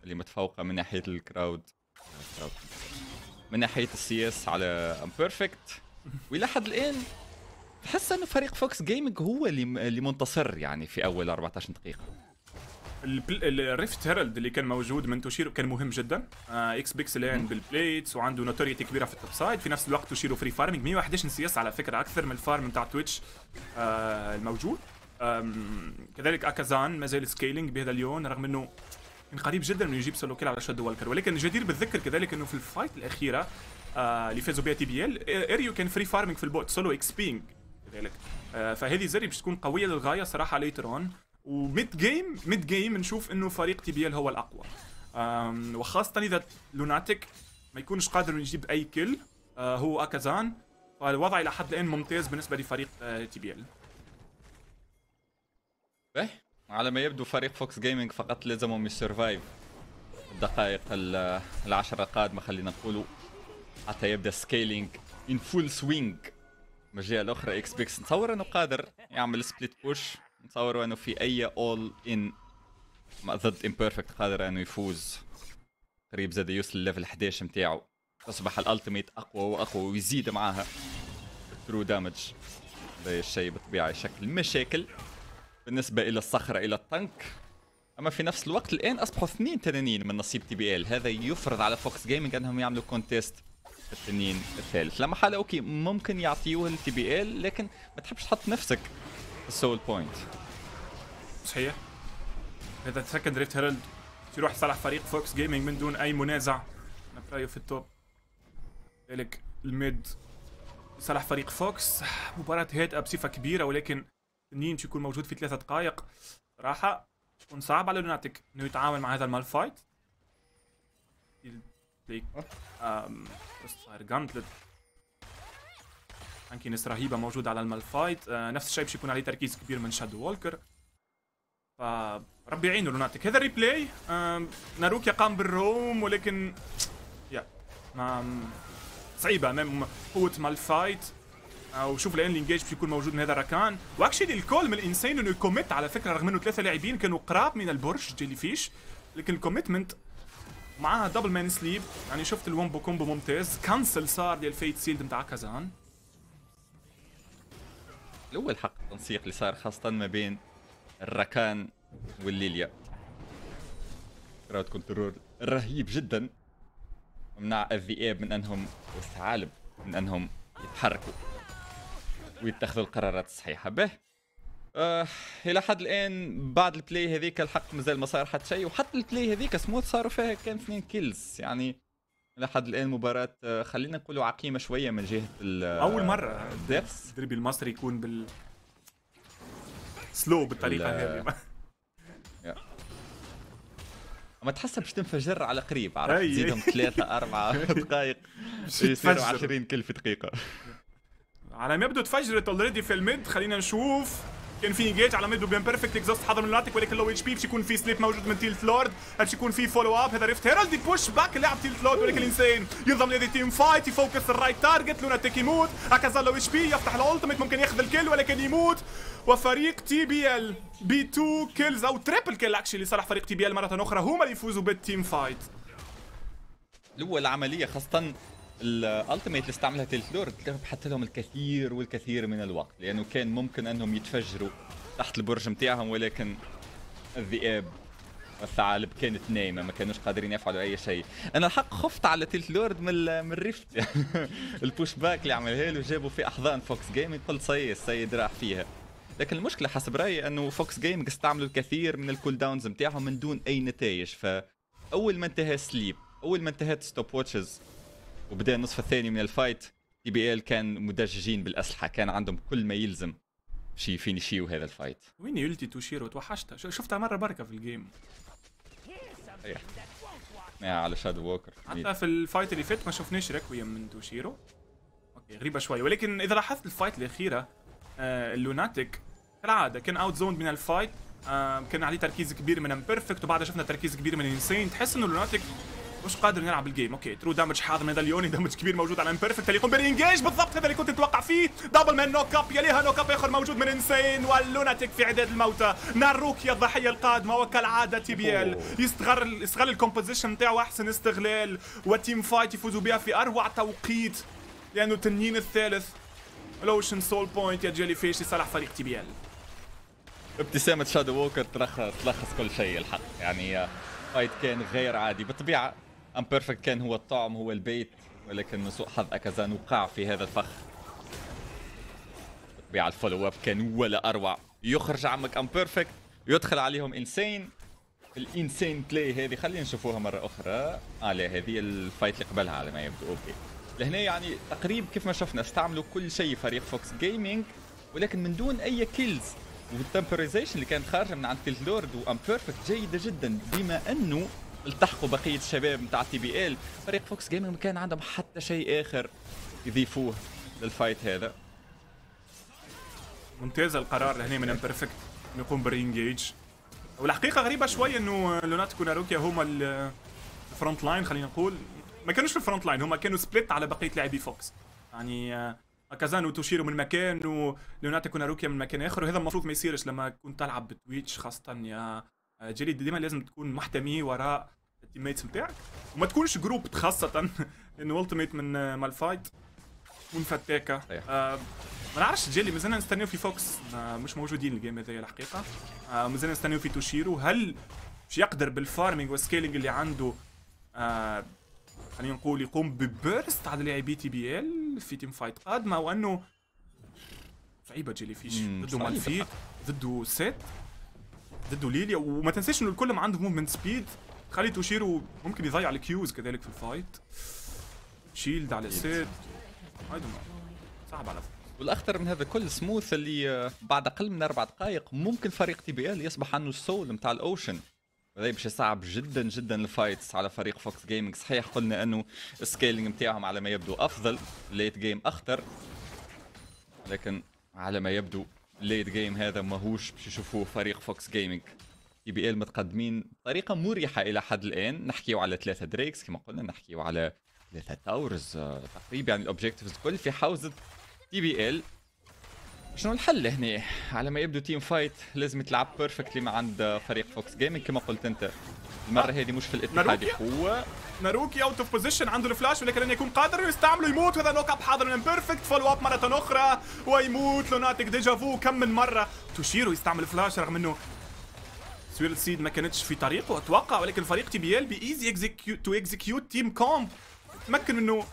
[SPEAKER 5] اللي متفوقه من ناحيه الكراود آه، من ناحيه السي اس على بيرفكت والى حد الان تحس انه فريق فوكس جيمنج هو اللي اللي منتصر يعني في اول 14 دقيقه
[SPEAKER 4] الريفت هيرالد اللي كان موجود من توشيرو كان مهم جدا آه اكس بيكس لين بالبليتس وعنده نوتوريتي كبيره في التوب سايد في نفس الوقت توشيرو فري فارمينج 111 سي اس على فكره اكثر من الفارم بتاع تويتش آه الموجود كذلك اكازان مازال سكيلينج بهذا اليوم رغم انه كان قريب جدا انه يجيب سولو كيل على شاد والكر ولكن جدير بالذكر كذلك انه في الفايت الاخيره آه اللي فازوا بها تي بي ال اريو كان فري فارمينج في البوت سولو اكس بينج كذلك آه فهذه زري باش تكون قويه للغايه صراحه ليترون وميد جيم ميد جيم نشوف انه فريق تي بي ال هو الاقوى وخاصه اذا لوناتيك ما يكونش قادر يجيب اي كل آه هو اكازان فالوضع الى حد الان ممتاز بالنسبه لفريق آه
[SPEAKER 5] تي بي ال على ما يبدو فريق فوكس جيمنج فقط لزمهم السرفايف الدقائق العشرة القادمة خلينا نقولوا حتى يبدا سكيلينج ان فول سوينج من الجهة الأخرى اكس بيكس نتصور أنه قادر يعمل سبليت بوش نتصور أنه في أي أول إن ضد امبيرفكت قادر أنه يفوز قريب زاد يوصل ليفل 11 نتاعو تصبح الالتيميت اقوى واقوى ويزيد معاها ترو دامج هذا الشيء بالطبيعه يشكل مشاكل بالنسبه الى الصخره الى التنك اما في نفس الوقت الان اصبحوا اثنين تنانين من نصيب تي بي ال هذا يفرض على فوكس جيمنج انهم يعملوا كونتيست التنين الثالث لما حاله اوكي ممكن يعطيوه التي بي ال لكن ما تحبش تحط نفسك في السول بوينت صحيح هذا سكند
[SPEAKER 4] ريفت هيرلد تروح صالح فريق فوكس جيمنج من دون اي منازع انا برايي في التوب لذلك الميد صالح فريق فوكس مباراة هادئة بصفة كبيرة ولكن نين يكون موجود في ثلاثة دقائق راحة تكون صعب على لوناتيك انه يتعامل مع هذا المالفايت فايت فاير um, رهيبة موجودة على المالفايت فايت آه، نفس الشيء باش يكون عليه تركيز كبير من شادو وولكر فربي عينه لوناتيك هذا الريبلاي ناروكيا قام بالروم ولكن يا ما صعيبة امام قوة مالفايت او شوف الان الانجاج باش يكون موجود من هذا الركان واكشلي الكول من الانسان انه يكوميت على فكره رغم انه ثلاثه لاعبين كانوا قراب من البرج جيلي فيش لكن الكوميتمنت معاها دبل مان سليب يعني شفت الومبو كومبو ممتاز كانسل صار ديال فيت سيلد نتاع كازان
[SPEAKER 5] الاول حق التنسيق اللي صار خاصه ما بين الركان والليليا راوت كنترول رهيب جدا ومنع الذئاب من انهم والثعالب من انهم يتحركوا ويتخذوا القرارات الصحيحه به آه الى حد الان بعد البلاي هذيك الحق مازال ما صار حتى شيء وحتى البلاي هذيك سموث صاروا فيها كان اثنين كيلز يعني لحد الان مباراه آه، خلينا نقولوا عقيمه شويه من جهه اول مره ديفس الدربي المصري يكون بال سلو بالطريقه هذه ما تحس باش تنفجر على قريب عرفت تزيدهم ثلاثة أربعة دقائق يصيروا 20 كل في دقيقة
[SPEAKER 4] على مبدو اتفجرت اوريدي في الميد خلينا نشوف كان في نيجيت على ميدو بلان بيرفكت اكزوست حاضر من لاتك ولكن لو اتش بي باش يكون في سليب موجود من تيلت لورد باش يكون في فولو اب هذا ريفت هيرالد بوش باك لاعب تيلت لورد ولكن الانسان ينضم لهذه تيم فايت يفوكس الرايت تارجت لوناتيك يموت هكذا لو اتش بي يفتح الالتيميت ممكن ياخذ الكيل ولكن يموت وفريق تي بي ال بي 2 كيلز او تريبل كيل اكشلي صالح فريق
[SPEAKER 5] تي بي ال مره اخرى هما اللي يفوزوا بالتيم فايت الاول عمليه خاصه الالتيميت اللي استعملها استعملت الكلور بحث لهم الكثير والكثير من الوقت لانه كان ممكن انهم يتفجروا تحت البرج متاعهم ولكن الذئاب والثعالب كانت نايمه ما كانوش قادرين يفعلوا اي شيء انا الحق خفت على تلت لورد من من الريفت البوش باك اللي عملها له جابوا في احضان فوكس جيمنج قلت سي السيد راح فيها لكن المشكله حسب رايي انه فوكس جيمنج استعملوا الكثير من الكول داونز نتاعهم من دون اي نتائج فاول ما انتهى سليب اول ما انتهت ستوب واتشز وبدا النصف الثاني من الفايت تي بي ال كان مدججين بالاسلحه كان عندهم كل ما يلزم فيني يفينيشيو وهذا الفايت
[SPEAKER 4] وين يلتي توشيرو توحشتها شفتها مره بركه في الجيم
[SPEAKER 2] ايه
[SPEAKER 5] على شادو ووكر حتى في
[SPEAKER 4] الفايت اللي فات ما شفناش ريكويم من توشيرو اوكي غريبه شوي ولكن اذا لاحظت الفايت الاخيره آه اللوناتيك كالعاده كان اوت زون من الفايت آه كان عليه تركيز كبير من امبرفكت وبعدها شفنا تركيز كبير من انسين تحس انه اللوناتيك مش قادر يلعب الجيم اوكي ترو دامج حاضر من هذا اليوني دامج كبير موجود على امبرفكت اللي يقوم بالانجيج بالضبط هذا اللي كنت اتوقع فيه دبل مان نوك اب يليها نوك اب اخر موجود من انسين واللوناتيك في عداد الموتى ناروكي الضحيه القادمه وكالعاده تي بي ال يستغل يستغل الكومبوزيشن نتاعو احسن استغلال وتيم فايت يفوزوا بها في اروع توقيت لانه التنين الثالث الاوشن سول بوينت يا جيلي فيش لصالح فريق تي بي ال
[SPEAKER 5] ابتسامه شادو ووكر تلخص كل شيء الحق يعني فايت آه، كان غير عادي بالطبيعه ام بيرفكت كان هو الطعم هو البيت ولكن من سوء حظ اكازان وقع في هذا الفخ بيع الفولو اب كان ولا اروع يخرج عمك ام بيرفكت يدخل عليهم انسين الانسين بلاي هذه خلينا نشوفوها مره اخرى على آه، هذه الفايت اللي قبلها على ما يبدو اوكي لهنا يعني تقريب كيف ما شفنا استعملوا كل شيء فريق فوكس جيمنج ولكن من دون اي كيلز والتمبريزيشن اللي كانت خارجه من عند تيلدورد وام بيرفكت جيده جدا بما انه التحقوا بقيه الشباب نتاع تي بي ال فريق فوكس جيمنج كان عندهم حتى شيء اخر يضيفوه للفايت هذا
[SPEAKER 4] ممتاز القرار لهنا من امبرفكت يقوم برينجيج والحقيقه غريبه شويه انه لونات كوناروكيا هما الفرونت لاين خلينا نقول ما كانوش في الفرونت لاين هما كانوا سبليت على بقيه لاعبي فوكس يعني آه، اكازانو وتوشيرو من مكان ولوناتا كوناروكيا من مكان اخر وهذا المفروض ما يصيرش لما كنت تلعب بتويتش خاصه يا آه، جريد ديما لازم تكون محتمي وراء التيميتس نتاعك وما تكونش جروب خاصه لأن التيميت من مالفايت آه، تكون فتاكه آه، ما نعرفش جيلي مازلنا نستناو في فوكس مش موجودين الجيم هذايا الحقيقه مازلنا نستناو في توشيرو هل باش يقدر بالفارمينغ والسكيلينغ اللي عنده آه خلينا نقول يقوم ببيرست على لاعبي تي بي ال في تيم فايت قادمه وانه صعيبه جيلي فيش ضده مالفيت ضده سيت ضد ليليا وما تنساش انه الكل ما عنده موفمنت سبيد خلي توشيرو ممكن يضيع الكيوز كذلك في الفايت
[SPEAKER 5] شيلد على سيت اي دونت صعب على والاخطر من هذا كل سموث اللي آه، بعد اقل من اربع دقائق ممكن فريق تي بي ال يصبح عنه السول نتاع الاوشن هذا باش يصعب جدا جدا الفايتس على فريق فوكس جيمنج صحيح قلنا انه السكيلينج نتاعهم على ما يبدو افضل ليت جيم اخطر لكن على ما يبدو ليت جيم هذا ماهوش باش يشوفوه فريق فوكس جيمنج اي بي ال متقدمين بطريقه مريحه الى حد الان نحكيو على ثلاثه دريكس كما قلنا نحكيو على ثلاثه تاورز آه، تقريبا يعني الاوبجيكتيفز الكل في حوزه تي بي ال شنو الحل هنا على ما يبدو تيم فايت لازم تلعب بيرفكتلي مع عند فريق فوكس جيمنج كما قلت انت المره هذه مش في الاتحاد
[SPEAKER 4] هو ناروكي اوت اوف بوزيشن عنده الفلاش ولكن لن يكون قادر يستعمله يموت هذا نوك اب حاضر من بيرفكت فولو اب مره اخرى ويموت لوناتيك ديجا فو كم من مره تشيرو يستعمل فلاش رغم انه سويرل سيد ما كانتش في طريقه اتوقع ولكن فريق تي بي ال بايزي تو اكزيكيوت تيم كومب تمكن انه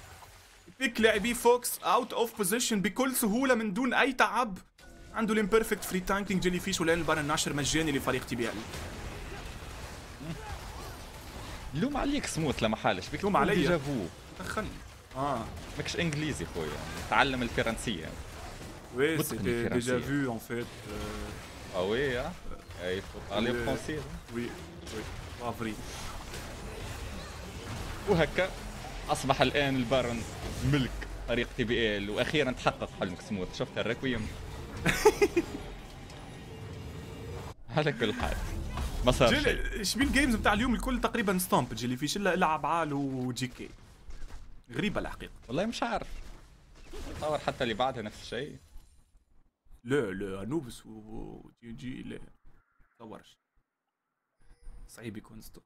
[SPEAKER 4] يبيك لاعبي فوكس اوت اوف بوزيشن بكل سهوله من دون اي تعب عنده الامبرفكت فري تانكينج جيلي فيش والان البارن ناشر مجاني لفريق تي بي ال
[SPEAKER 5] لوم عليك سموث لما حالش بك لوم علي ديجافو دخلني اه ماكش انجليزي خويا تعلم الفرنسيه وي سيتي ديجافو اون ان فيت اه وي اه اي فوتالي فرونسي وي وي بافري وهكا اصبح الان البارن ملك فريق بي ال واخيرا تحقق حلمك سموث شفت الركويم على كل حال ما صار شيء
[SPEAKER 4] شبيه الجيمز بتاع اليوم الكل تقريبا ستومب جيلي فيش الا العب عال وجي كي غريبه
[SPEAKER 5] الحقيقه والله مش عارف اتصور حتى اللي بعدها نفس الشيء لا لا انوبس وجي جي لا تصورش صعيب
[SPEAKER 4] يكون ستوب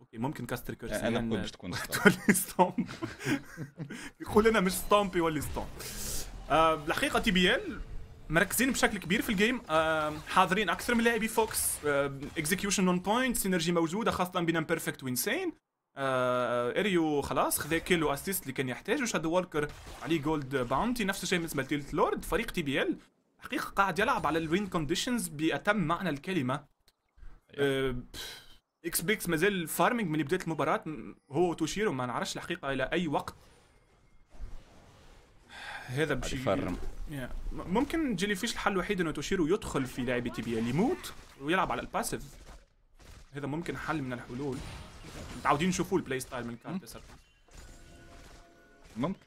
[SPEAKER 4] اوكي ممكن كاستر كيرس انا نقول مش تكون ستومب يقول انا مش ستومب يولي ستومب آه، الحقيقه تي بي ال مركزين بشكل كبير في الجيم حاضرين اكثر من لاعبي فوكس اكزكيوشن اون بوينت سينرجي موجوده خاصه بين بيرفكت وانسين اريو خلاص خذا كيلو اسيست اللي كان يحتاجه شادو والكر عليه جولد باونتي نفس الشيء بالنسبه لتيلت لورد فريق تي بي ال حقيقه قاعد يلعب على الوين كونديشنز باتم معنى الكلمه اكس بيكس مازال فارمينج من بدايه المباراه هو وتوشيرو ما نعرفش الحقيقه الى اي وقت هذا بشيء ممكن جيلي فيش الحل الوحيد انه توشيرو يدخل في لعبه تي بي اللي يموت ويلعب على الباسيف هذا ممكن حل من الحلول
[SPEAKER 5] متعودين نشوفوا البلاي ستايل من كارت ممكن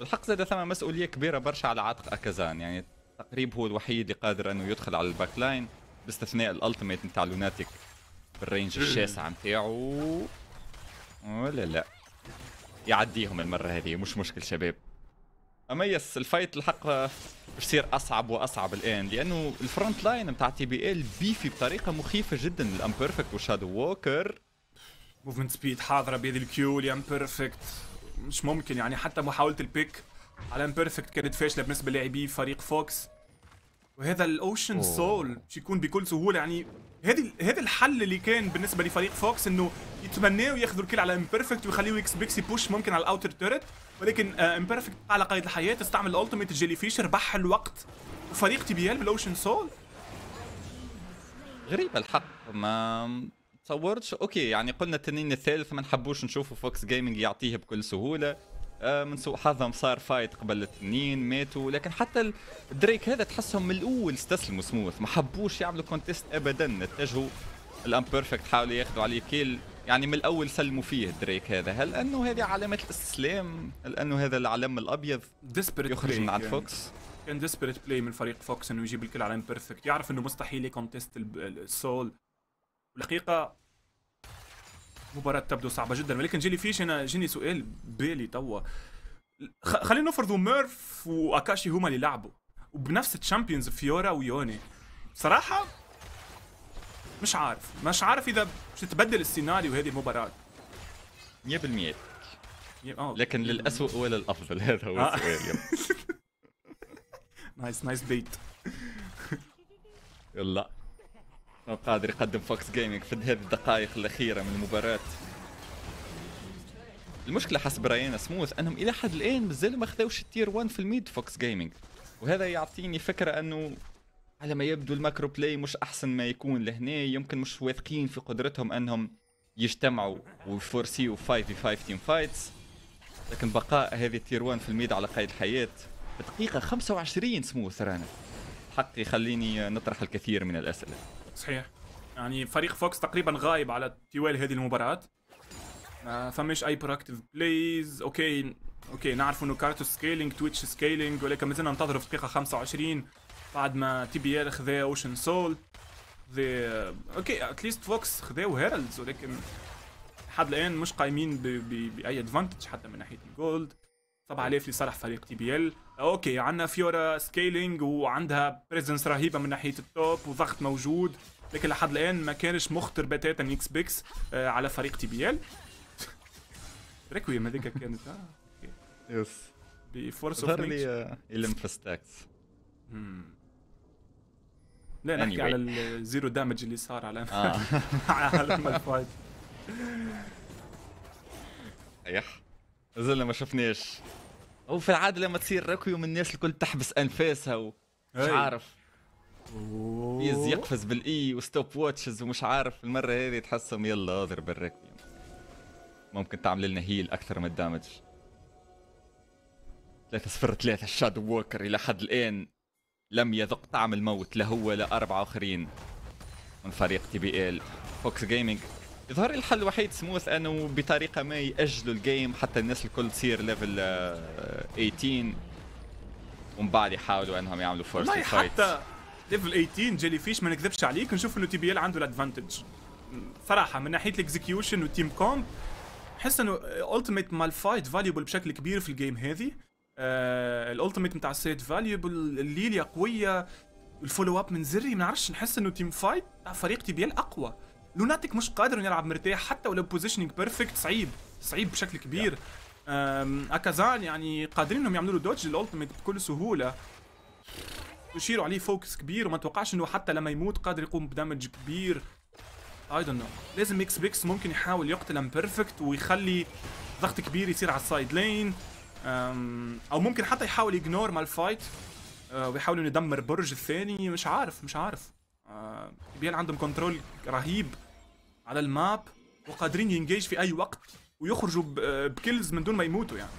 [SPEAKER 5] الحق زاد ثم مسؤوليه كبيره برشا على عاتق اكازان يعني تقريب هو الوحيد اللي قادر انه يدخل على الباك لاين باستثناء الالتيميت نتاع لوناتيك بالرينج إيه. الشاسع نتاعو ولا لا يعديهم المره هذه مش مشكل شباب اميس الفايت الحق بصير اصعب واصعب الان لانه الفرونت لاين نتاع تي بي ال بيفي بطريقه مخيفه جدا الامبرفكت والشادو ووكر موفمنت سبيد حاضره بيد الكيو الامبرفكت مش ممكن
[SPEAKER 4] يعني حتى محاوله البيك على امبيرفكت كانت فاشله بالنسبه للاعبي فريق فوكس وهذا الاوشن سول يكون بكل سهوله يعني هذه هذا الحل اللي كان بالنسبه لفريق فوكس انه يتمناوا ياخذوا الكل على امبرفكت ويخليوا اكس بيكس يبوش ممكن على الاوتر تيرت ولكن امبرفكت آه، على قيد الحياه استعمل الالتيميت جيلي فيش ربح الوقت وفريق تي
[SPEAKER 5] بي ال بالاوشن سول غريبه الحق ما تصورتش اوكي يعني قلنا التنين الثالث ما نحبوش نشوفوا فوكس جيمنج يعطيه بكل سهوله آه، من سوء حظهم صار فايت قبل الاثنين ماتوا لكن حتى دريك هذا تحسهم من الاول استسلموا سموث ما حبوش يعملوا كونتيست ابدا اتجهوا الامبرفكت حاولوا ياخذوا عليه كيل يعني من الاول سلموا فيه دريك هذا هل انه هذه علامه الاستسلام هل انه هذا العلم الابيض يخرج من عند فوكس يعني. كان ديسبريت بلاي من فريق فوكس
[SPEAKER 4] انه يجيب الكل على امبرفكت يعرف انه مستحيل يكونتست السول الحقيقه مباراة تبدو صعبة جدا ولكن جيلي فيش انا جيني سؤال بالي توا خلينا نفرضوا ميرف واكاشي هما اللي لعبوا وبنفس الشامبيونز فيورا ويوني صراحة مش عارف مش عارف اذا مش تتبدل السيناريو هذه المباراة 100% آه، لكن للأسوء
[SPEAKER 5] ولا الأفضل هذا هو آه. السؤال
[SPEAKER 4] نايس نايس بيت
[SPEAKER 5] يلا كان قادر يقدم فوكس جيمنج في هذه الدقائق الاخيره من المباراه المشكله حسب راينا سموث انهم الى حد الان مازالوا ما خذوش التير 1 في الميد فوكس جيمنج وهذا يعطيني فكره انه على ما يبدو الماكرو بلاي مش احسن ما يكون لهنا يمكن مش واثقين في قدرتهم انهم يجتمعوا ويفورسيو 5 في 5 تيم فايتس لكن بقاء هذه التير 1 في الميد على قيد الحياه دقيقه 25 سموث رانا حق يخليني نطرح الكثير من الاسئله
[SPEAKER 4] صحيح يعني فريق فوكس تقريبا غايب على طوال هذه المباراه ما آه، فماش اي براكتيف بلايز اوكي اوكي نعرف انه كارتو سكيلينج تويتش سكيلينج ولكن مازلنا ننتظر في الدقيقه 25 بعد ما تي بي ال خذا اوشن سول خذا اوكي اتليست فوكس خذاو هيرالدز ولكن لحد الان مش قايمين باي ادفانتج حتى من ناحيه الجولد 7000 لصالح فريق تي بي ال آه، اوكي عندنا فيورا سكيلينج وعندها بريزنس رهيبه من ناحيه التوب وضغط موجود لكن لحد الان ما كانش مخطر بتاتا نيكس بيكس آه على فريق تي بي ال ريكويم هذيك كانت يس بفورس اوف لي
[SPEAKER 5] الانفا ستاكس
[SPEAKER 4] لا نحكي على الزيرو دامج اللي صار على آه. على
[SPEAKER 2] الفايت
[SPEAKER 5] ايح زلنا ما شفناش وفي العاده لما تصير من الناس الكل تحبس انفاسها ومش عارف
[SPEAKER 1] يز يقفز
[SPEAKER 5] بالاي وستوب واتشز ومش عارف المره هذه تحسهم يلا اضرب الركويوم ممكن تعمل لنا هيل اكثر من الدامج 3 0 3 الشادو ووكر الى حد الان لم يذق طعم الموت لا هو لا اربعه اخرين من فريق تي بي ال فوكس جيمنج يظهر لي الحل الوحيد سموث انه بطريقه ما ياجلوا الجيم حتى الناس الكل تصير ليفل 18 آه، ومن بعد يحاولوا انهم يعملوا فورس فايت حتى
[SPEAKER 4] ليفل 18 جيلي فيش ما نكذبش عليك نشوف انه تي بي ال عنده الادفانتج صراحه من ناحيه الاكزكيوشن والتيم كومب نحس انه التيميت مال فايت فاليوبل بشكل كبير في الجيم هذه آه، الالتيميت نتاع السيد فاليوبل الليليا قويه الفولو اب من زري ما نعرفش نحس انه تيم فايت فريق تي بي ال اقوى لوناتيك مش قادر يلعب مرتاح حتى ولو بوزيشنينج بيرفكت صعيب صعيب بشكل كبير اكازان يعني قادرين انهم يعملوا له دوج الالتيميت بكل سهوله يشيروا عليه فوكس كبير وما توقعش انه حتى لما يموت قادر يقوم بدمج كبير اي دون نو لازم اكس بيكس ممكن يحاول يقتل امبيرفكت ويخلي ضغط كبير يصير على السايد لين او ممكن حتى يحاول يجنور مال فايت آه، ويحاول انه يدمر برج الثاني مش عارف مش عارف آه، بيل عندهم كنترول رهيب على الماب وقادرين ينجيج في اي وقت ويخرجوا آه، بكلز من دون ما يموتوا يعني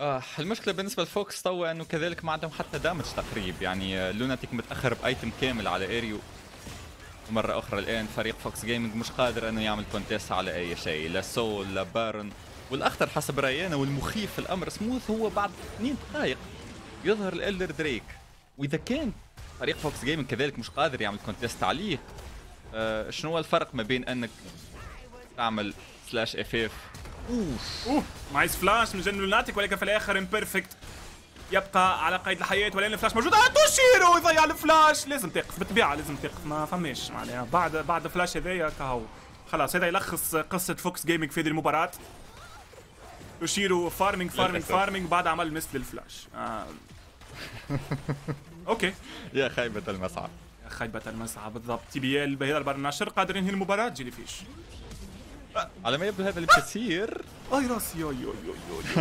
[SPEAKER 5] آه المشكلة بالنسبة لفوكس تو انه كذلك ما عندهم حتى دامج تقريب يعني لوناتيك آه، متأخر بايتم كامل على اريو مرة أخرى الآن فريق فوكس جيمنج مش قادر أنه يعمل كونتيست على أي شيء لا سول لا بارن والأخطر حسب رأينا والمخيف في الأمر سموث هو بعد 2 دقائق يظهر الإلدر دريك واذا كان فريق فوكس جيمنج كذلك مش قادر يعمل كونتيست عليه آه شنو هو الفرق ما بين انك تعمل سلاش اف اف
[SPEAKER 2] اوف
[SPEAKER 4] اوف معيز فلاش من جنب لوناتيك ولكن في الاخر امبيرفكت يبقى على قيد الحياه ولكن الفلاش موجود آه توشيرو يضيع الفلاش لازم تقف بالطبيعه لازم تقف ما فماش معناها بعد بعد الفلاش هذايا كهو خلاص هذا يلخص قصه فوكس جيمنج في هذه المباراه توشيرو فارمينج فارمينج فارمينج بعد عمل مثل الفلاش آه. اوكي يا خيبة المسعى يا خيبة المسعى بالضبط تي بي ال بهذا البرناشر قادر ينهي المباراة جيلي فيش آه، على ما يبدو هذا اللي بيصير اي راسي يا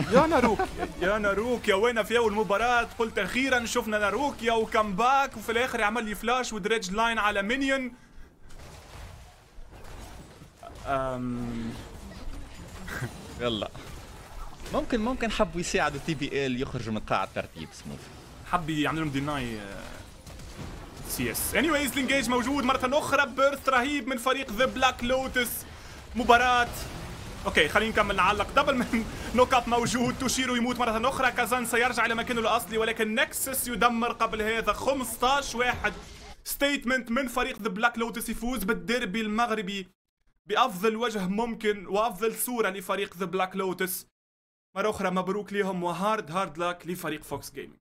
[SPEAKER 4] يا يا ناروك يا ناروكيا يا وين في اول مباراة قلت اخيرا شفنا ناروكيا وكم باك وفي الاخر عمل لي فلاش ودريج لاين على مينيون
[SPEAKER 5] امم يلا ممكن ممكن حبوا يساعدوا تي بي ال يخرجوا من قاع الترتيب سموث حب يعمل لهم ديناي سي اس اني وايز الانجيج موجود مره اخرى بيرث
[SPEAKER 4] رهيب من فريق ذا بلاك لوتس مباراه اوكي خلينا نكمل نعلق دبل من نوك اب موجود توشيرو يموت مره اخرى كازان سيرجع الى مكانه الاصلي ولكن نكسس يدمر قبل هذا 15 واحد ستيتمنت من فريق ذا بلاك لوتس يفوز بالديربي المغربي بافضل وجه ممكن وافضل صوره لفريق ذا بلاك لوتس مره اخرى مبروك ليهم وهارد هارد لك لفريق فوكس جيمنج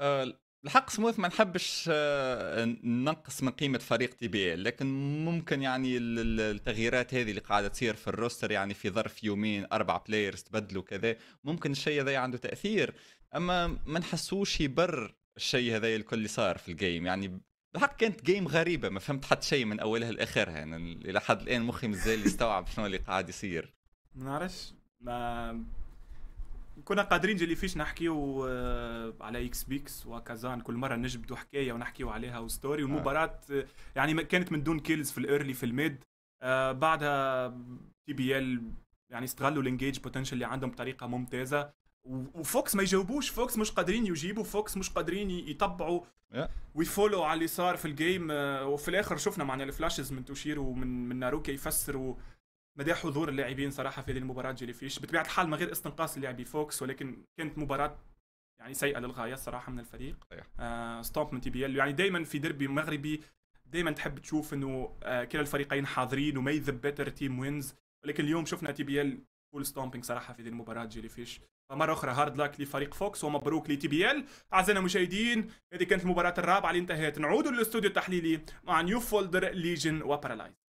[SPEAKER 5] آه، الحق سموث ما نحبش آه، ننقص من قيمه فريق تي بي لكن ممكن يعني التغييرات هذه اللي قاعده تصير في الروستر يعني في ظرف يومين اربع بلايرز تبدلوا كذا ممكن الشيء هذا عنده تاثير اما ما نحسوش يبرر الشيء هذا الكل اللي صار في الجيم يعني الحق كانت جيم غريبه ما فهمت حتى شيء من اولها لاخرها يعني الى حد الان مخي مازال يستوعب شنو اللي قاعد يصير
[SPEAKER 4] ما نعرفش ما كنا قادرين جلي فيش نحكيو آه، على اكس بيكس وكازان كل مره نجبدوا حكايه ونحكيو عليها وستوري آه. والمباراه آه، يعني كانت من دون كيلز في الايرلي في الميد بعدها تي بي ال يعني استغلوا الانجيج بوتنشال اللي عندهم بطريقه ممتازه وفوكس ما يجاوبوش فوكس مش قادرين يجيبوا فوكس مش قادرين يطبعوا yeah. ويفولو على اللي صار في الجيم وفي الاخر شفنا معنا الفلاشز من توشير ومن من ناروكي يفسروا مدى حضور اللاعبين صراحه في هذه المباراه فيش بطبيعه الحال من غير استنقاص اللاعبين فوكس ولكن كانت مباراه يعني سيئه للغايه صراحه من الفريق آه ستومب من تي بي ال يعني دائما في دربي مغربي دائما تحب تشوف انه آه كلا الفريقين حاضرين وما ذا بيتر تيم وينز ولكن اليوم شفنا تي بي ال فول ستومبينج صراحه في هذه المباراه جيلي فيش فمره اخرى هارد لاك لفريق فوكس ومبروك لتي بي ال اعزائنا المشاهدين هذه كانت المباراه الرابعه اللي انتهت نعود للاستوديو التحليلي مع نيو فولدر ليجن وبارالايز